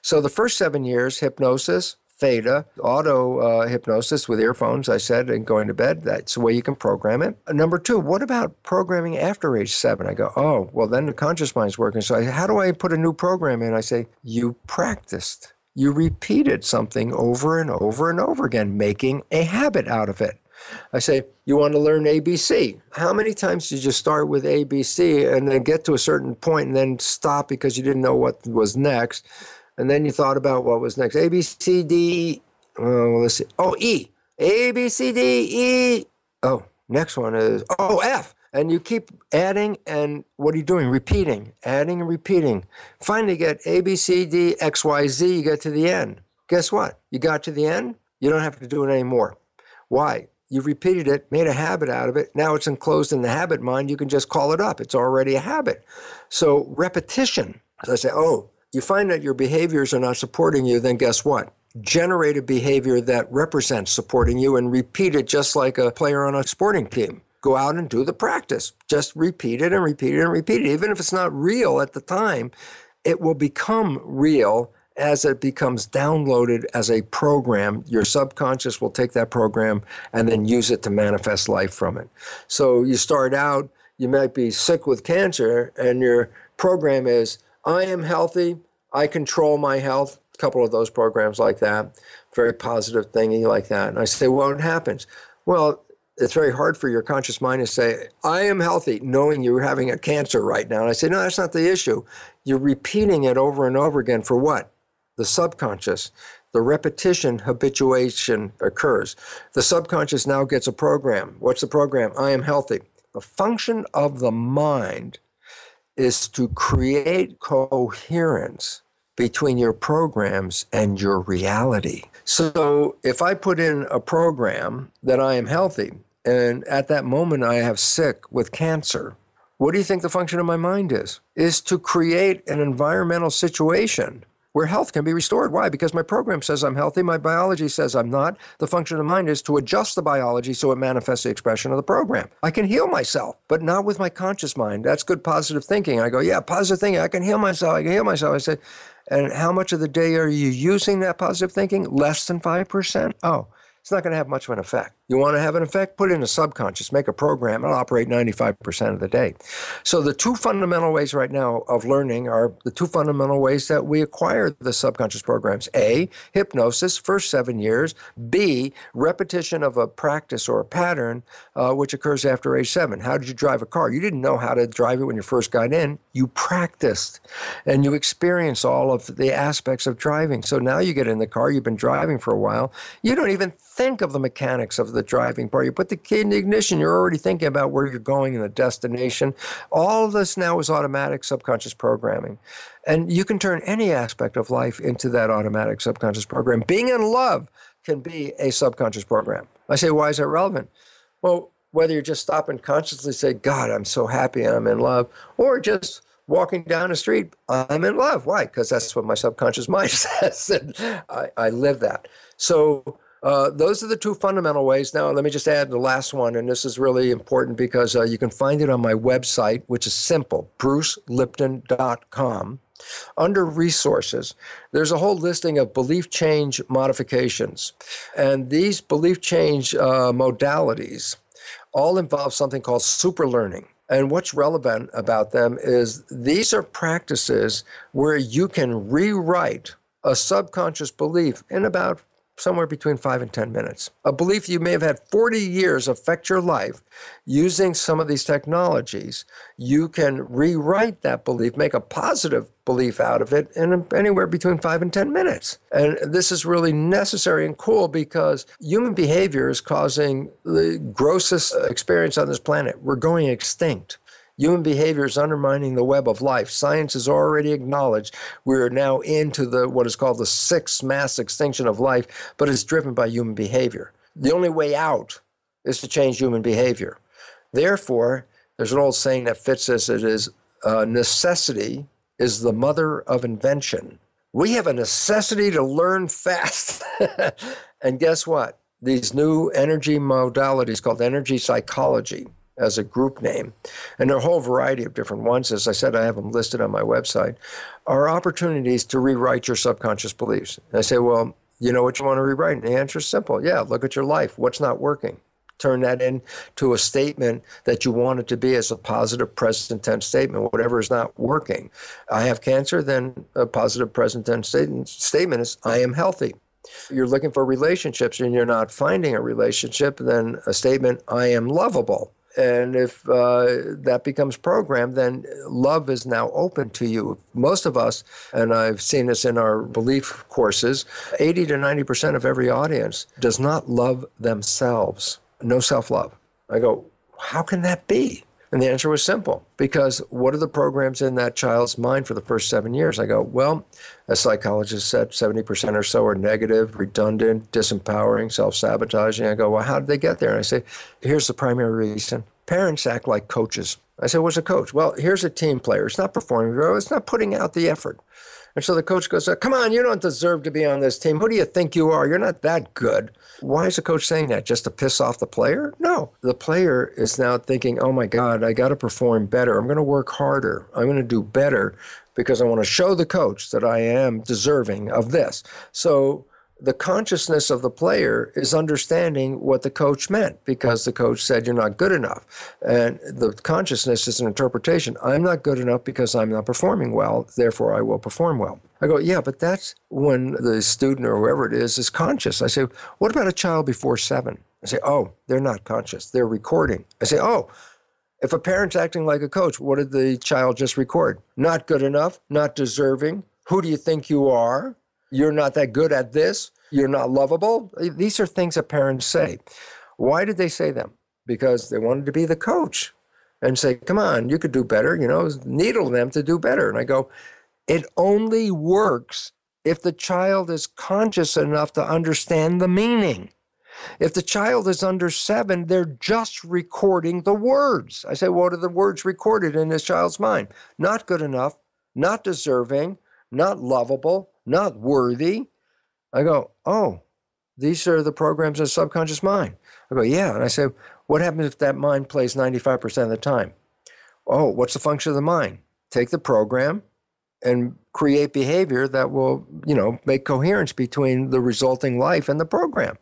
So the first seven years, hypnosis, theta, auto uh, hypnosis with earphones, I said, and going to bed. That's the way you can program it. Number two, what about programming after age seven? I go, oh, well, then the conscious mind's working. So I, how do I put a new program in? I say, you practiced. You repeated something over and over and over again, making a habit out of it. I say, you want to learn ABC. How many times did you start with ABC and then get to a certain point and then stop because you didn't know what was next? And then you thought about what was next. A, B, C, D. Oh, let's see. Oh, E. A, B, C, D, E. Oh, next one is, oh, F. And you keep adding, and what are you doing? Repeating, adding, and repeating. Finally, get A, B, C, D, X, Y, Z. You get to the end. Guess what? You got to the end. You don't have to do it anymore. Why? You repeated it, made a habit out of it. Now it's enclosed in the habit mind. You can just call it up. It's already a habit. So repetition. So I say, oh, you find that your behaviors are not supporting you, then guess what? Generate a behavior that represents supporting you and repeat it just like a player on a sporting team. Go out and do the practice. Just repeat it and repeat it and repeat it. Even if it's not real at the time, it will become real as it becomes downloaded as a program, your subconscious will take that program and then use it to manifest life from it. So you start out, you might be sick with cancer, and your program is I am healthy. I control my health. A couple of those programs like that, very positive thingy like that. And I say, well, it happens. Well, it's very hard for your conscious mind to say, I am healthy, knowing you're having a cancer right now. And I say, no, that's not the issue. You're repeating it over and over again for what? The subconscious. The repetition habituation occurs. The subconscious now gets a program. What's the program? I am healthy. The function of the mind is to create coherence between your programs and your reality. So if I put in a program that I am healthy, and at that moment I have sick with cancer, what do you think the function of my mind is? Is to create an environmental situation where health can be restored. Why? Because my program says I'm healthy, my biology says I'm not. The function of mind is to adjust the biology so it manifests the expression of the program. I can heal myself, but not with my conscious mind. That's good positive thinking. I go, yeah, positive thinking. I can heal myself. I can heal myself. I said, and how much of the day are you using that positive thinking? Less than 5%? Oh, it's not going to have much of an effect. You want to have an effect? Put it in the subconscious, make a program, it'll operate 95% of the day. So, the two fundamental ways right now of learning are the two fundamental ways that we acquire the subconscious programs A, hypnosis, first seven years, B, repetition of a practice or a pattern, uh, which occurs after age seven. How did you drive a car? You didn't know how to drive it when you first got in, you practiced and you experienced all of the aspects of driving. So, now you get in the car, you've been driving for a while, you don't even think of the mechanics of the the driving part. You put the key in the ignition, you're already thinking about where you're going and the destination. All of this now is automatic subconscious programming. And you can turn any aspect of life into that automatic subconscious program. Being in love can be a subconscious program. I say, why is that relevant? Well, whether you are just stopping consciously say, God, I'm so happy and I'm in love, or just walking down the street, I'm in love. Why? Because that's what my subconscious mind says. and I, I live that. So uh, those are the two fundamental ways. Now, let me just add the last one, and this is really important because uh, you can find it on my website, which is simple brucelipton.com. Under resources, there's a whole listing of belief change modifications. And these belief change uh, modalities all involve something called super learning. And what's relevant about them is these are practices where you can rewrite a subconscious belief in about somewhere between five and 10 minutes. A belief you may have had 40 years affect your life using some of these technologies. You can rewrite that belief, make a positive belief out of it in anywhere between five and 10 minutes. And this is really necessary and cool because human behavior is causing the grossest experience on this planet. We're going extinct. Human behavior is undermining the web of life. Science has already acknowledged we are now into the what is called the sixth mass extinction of life, but it's driven by human behavior. The only way out is to change human behavior. Therefore, there's an old saying that fits this it is uh, necessity is the mother of invention. We have a necessity to learn fast. and guess what? These new energy modalities called energy psychology as a group name. And there are a whole variety of different ones. As I said, I have them listed on my website, are opportunities to rewrite your subconscious beliefs. And I say, well, you know what you want to rewrite? And the answer is simple. Yeah, look at your life. What's not working? Turn that into a statement that you want it to be as a positive present tense statement, whatever is not working. I have cancer, then a positive present tense statement is I am healthy you're looking for relationships and you're not finding a relationship, then a statement, I am lovable, and if uh, that becomes programmed, then love is now open to you. Most of us, and I've seen this in our belief courses, 80 to 90% of every audience does not love themselves. No self love. I go, how can that be? And the answer was simple because what are the programs in that child's mind for the first seven years? I go, well, a psychologist said 70% or so are negative, redundant, disempowering, self sabotaging. I go, well, how did they get there? And I say, here's the primary reason parents act like coaches. I said, what's a coach? Well, here's a team player. It's not performing very well, it's not putting out the effort. And so the coach goes, uh, Come on, you don't deserve to be on this team. Who do you think you are? You're not that good. Why is the coach saying that? Just to piss off the player? No. The player is now thinking, Oh my God, I got to perform better. I'm going to work harder. I'm going to do better because I want to show the coach that I am deserving of this. So the consciousness of the player is understanding what the coach meant because the coach said you're not good enough. And the consciousness is an interpretation. I'm not good enough because I'm not performing well, therefore I will perform well. I go, yeah, but that's when the student or whoever it is is conscious. I say, what about a child before seven? I say, oh, they're not conscious. They're recording. I say, oh, if a parent's acting like a coach, what did the child just record? Not good enough, not deserving. Who do you think you are? You're not that good at this. You're not lovable. These are things that parents say. Why did they say them? Because they wanted to be the coach and say, come on, you could do better, you know, needle them to do better. And I go, it only works if the child is conscious enough to understand the meaning. If the child is under seven, they're just recording the words. I say, what are the words recorded in this child's mind? Not good enough, not deserving, not lovable, not worthy. I go, oh, these are the programs in the subconscious mind. I go, yeah. And I say, what happens if that mind plays 95% of the time? Oh, what's the function of the mind? Take the program and create behavior that will, you know, make coherence between the resulting life and the program.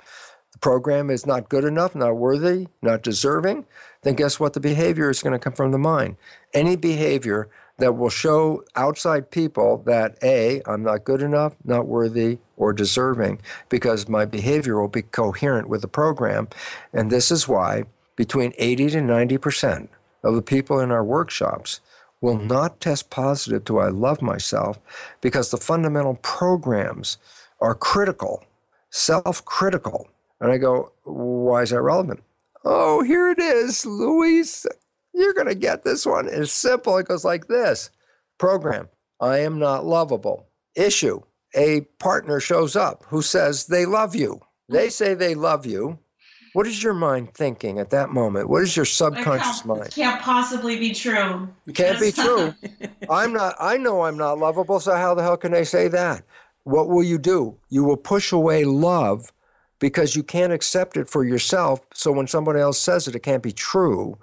The program is not good enough, not worthy, not deserving. Then guess what? The behavior is going to come from the mind. Any behavior that will show outside people that A, I'm not good enough, not worthy, or deserving, because my behavior will be coherent with the program. And this is why between 80 to 90% of the people in our workshops will not test positive to I love myself because the fundamental programs are critical, self critical. And I go, why is that relevant? Oh, here it is, Louise you're going to get this one. It's simple. It goes like this Program, I am not lovable. Issue, a partner shows up who says they love you. They say they love you. What is your mind thinking at that moment? What is your subconscious can't, mind? Can't possibly be true. can't be true. I'm not. I know I'm not lovable. So how the hell can they say that? What will you do? You will push away love because you can't accept it for yourself. So when someone else says it, it can't be true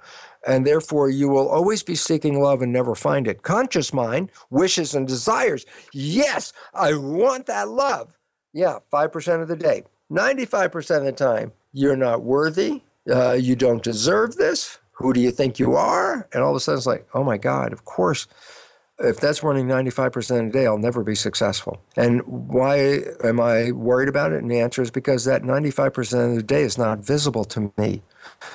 and therefore you will always be seeking love and never find it. Conscious mind wishes and desires. Yes, I want that love. Yeah, 5% of the day. 95% of the time, you're not worthy. Uh, you don't deserve this. Who do you think you are? And all of a sudden, it's like, oh my God, of course. If that's running 95% of the day, I'll never be successful. And why am I worried about it? And the answer is because that 95% of the day is not visible to me.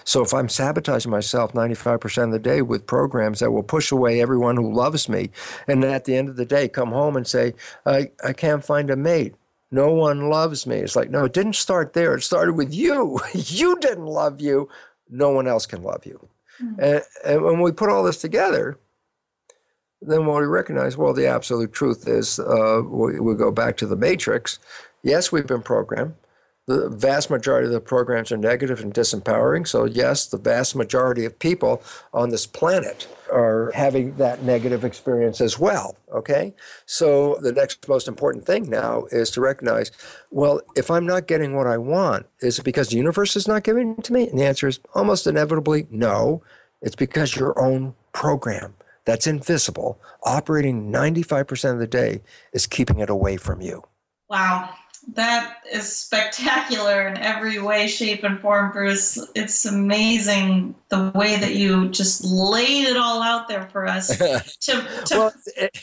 So if I'm sabotaging myself 95% of the day with programs that will push away everyone who loves me, and then at the end of the day come home and say, I, I can't find a mate. No one loves me. It's like, no, it didn't start there. It started with you. you didn't love you. No one else can love you. Mm-hmm. And, and when we put all this together, then what we recognize, well, the absolute truth is uh, we, we go back to the matrix. Yes, we've been programmed the vast majority of the programs are negative and disempowering. So, yes, the vast majority of people on this planet are having that negative experience as well. Okay? So, the next most important thing now is to recognize well, if I'm not getting what I want, is it because the universe is not giving it to me? And the answer is almost inevitably no. It's because your own program that's invisible, operating 95% of the day, is keeping it away from you. Wow that is spectacular in every way, shape, and form, Bruce. It's amazing the way that you just laid it all out there for us. to, to well, it,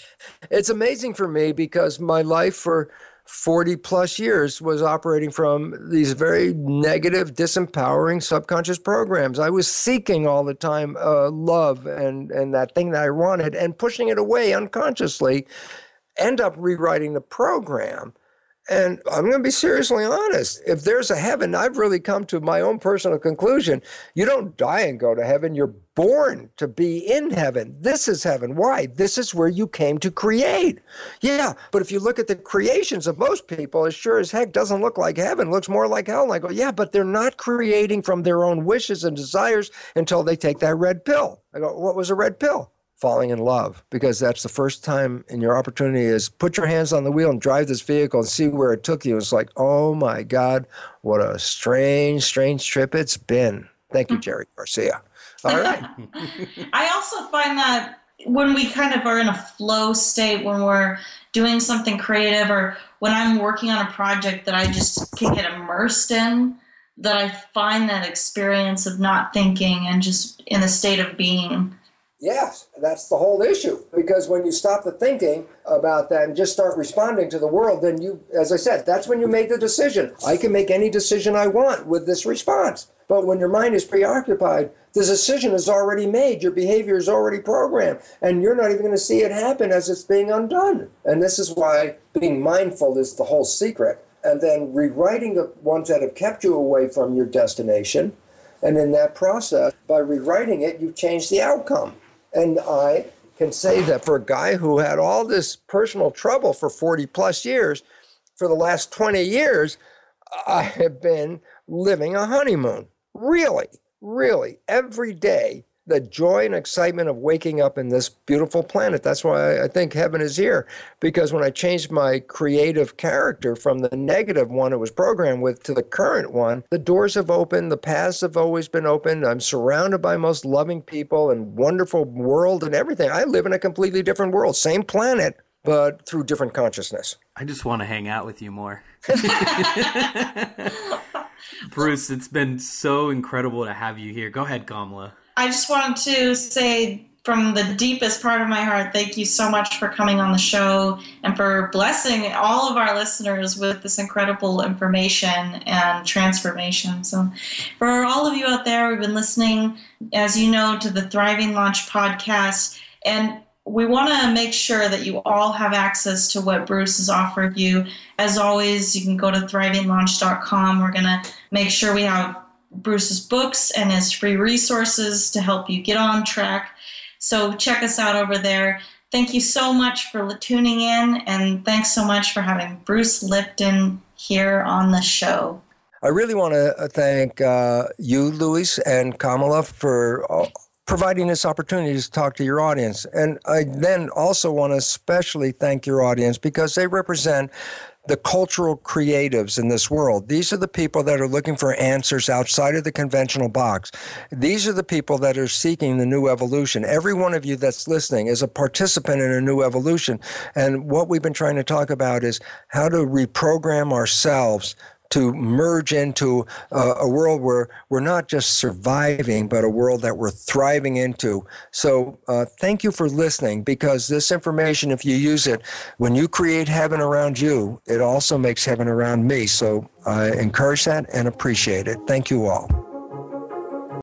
it's amazing for me because my life for 40 plus years was operating from these very negative, disempowering subconscious programs. I was seeking all the time uh, love and, and that thing that I wanted and pushing it away unconsciously, end up rewriting the program and I'm going to be seriously honest. If there's a heaven, I've really come to my own personal conclusion. You don't die and go to heaven. You're born to be in heaven. This is heaven. Why? This is where you came to create. Yeah, but if you look at the creations of most people, it sure as heck doesn't look like heaven. It looks more like hell. And I go, yeah, but they're not creating from their own wishes and desires until they take that red pill. I go, what was a red pill? falling in love because that's the first time and your opportunity is put your hands on the wheel and drive this vehicle and see where it took you. It's like, oh my God, what a strange, strange trip it's been. Thank you, mm. Jerry Garcia. All right. I also find that when we kind of are in a flow state, when we're doing something creative, or when I'm working on a project that I just can get immersed in, that I find that experience of not thinking and just in a state of being Yes, that's the whole issue. Because when you stop the thinking about that and just start responding to the world, then you, as I said, that's when you make the decision. I can make any decision I want with this response. But when your mind is preoccupied, the decision is already made. Your behavior is already programmed, and you're not even going to see it happen as it's being undone. And this is why being mindful is the whole secret. And then rewriting the ones that have kept you away from your destination. And in that process, by rewriting it, you've changed the outcome. And I can say that for a guy who had all this personal trouble for 40 plus years, for the last 20 years, I have been living a honeymoon. Really, really, every day the joy and excitement of waking up in this beautiful planet. That's why I think heaven is here. Because when I changed my creative character from the negative one it was programmed with to the current one, the doors have opened, the paths have always been open. I'm surrounded by most loving people and wonderful world and everything. I live in a completely different world, same planet, but through different consciousness. I just want to hang out with you more. Bruce, it's been so incredible to have you here. Go ahead, Kamla. I just wanted to say from the deepest part of my heart, thank you so much for coming on the show and for blessing all of our listeners with this incredible information and transformation. So, for all of you out there who've been listening, as you know, to the Thriving Launch podcast, and we want to make sure that you all have access to what Bruce has offered you. As always, you can go to thrivinglaunch.com. We're going to make sure we have Bruce's books and his free resources to help you get on track. So check us out over there. Thank you so much for tuning in, and thanks so much for having Bruce Lipton here on the show. I really want to uh, thank uh, you, Luis, and Kamala for uh, providing this opportunity to talk to your audience. And I then also want to especially thank your audience because they represent the cultural creatives in this world. These are the people that are looking for answers outside of the conventional box. These are the people that are seeking the new evolution. Every one of you that's listening is a participant in a new evolution. And what we've been trying to talk about is how to reprogram ourselves to merge into uh, a world where we're not just surviving, but a world that we're thriving into. So, uh, thank you for listening because this information, if you use it, when you create heaven around you, it also makes heaven around me. So, I encourage that and appreciate it. Thank you all.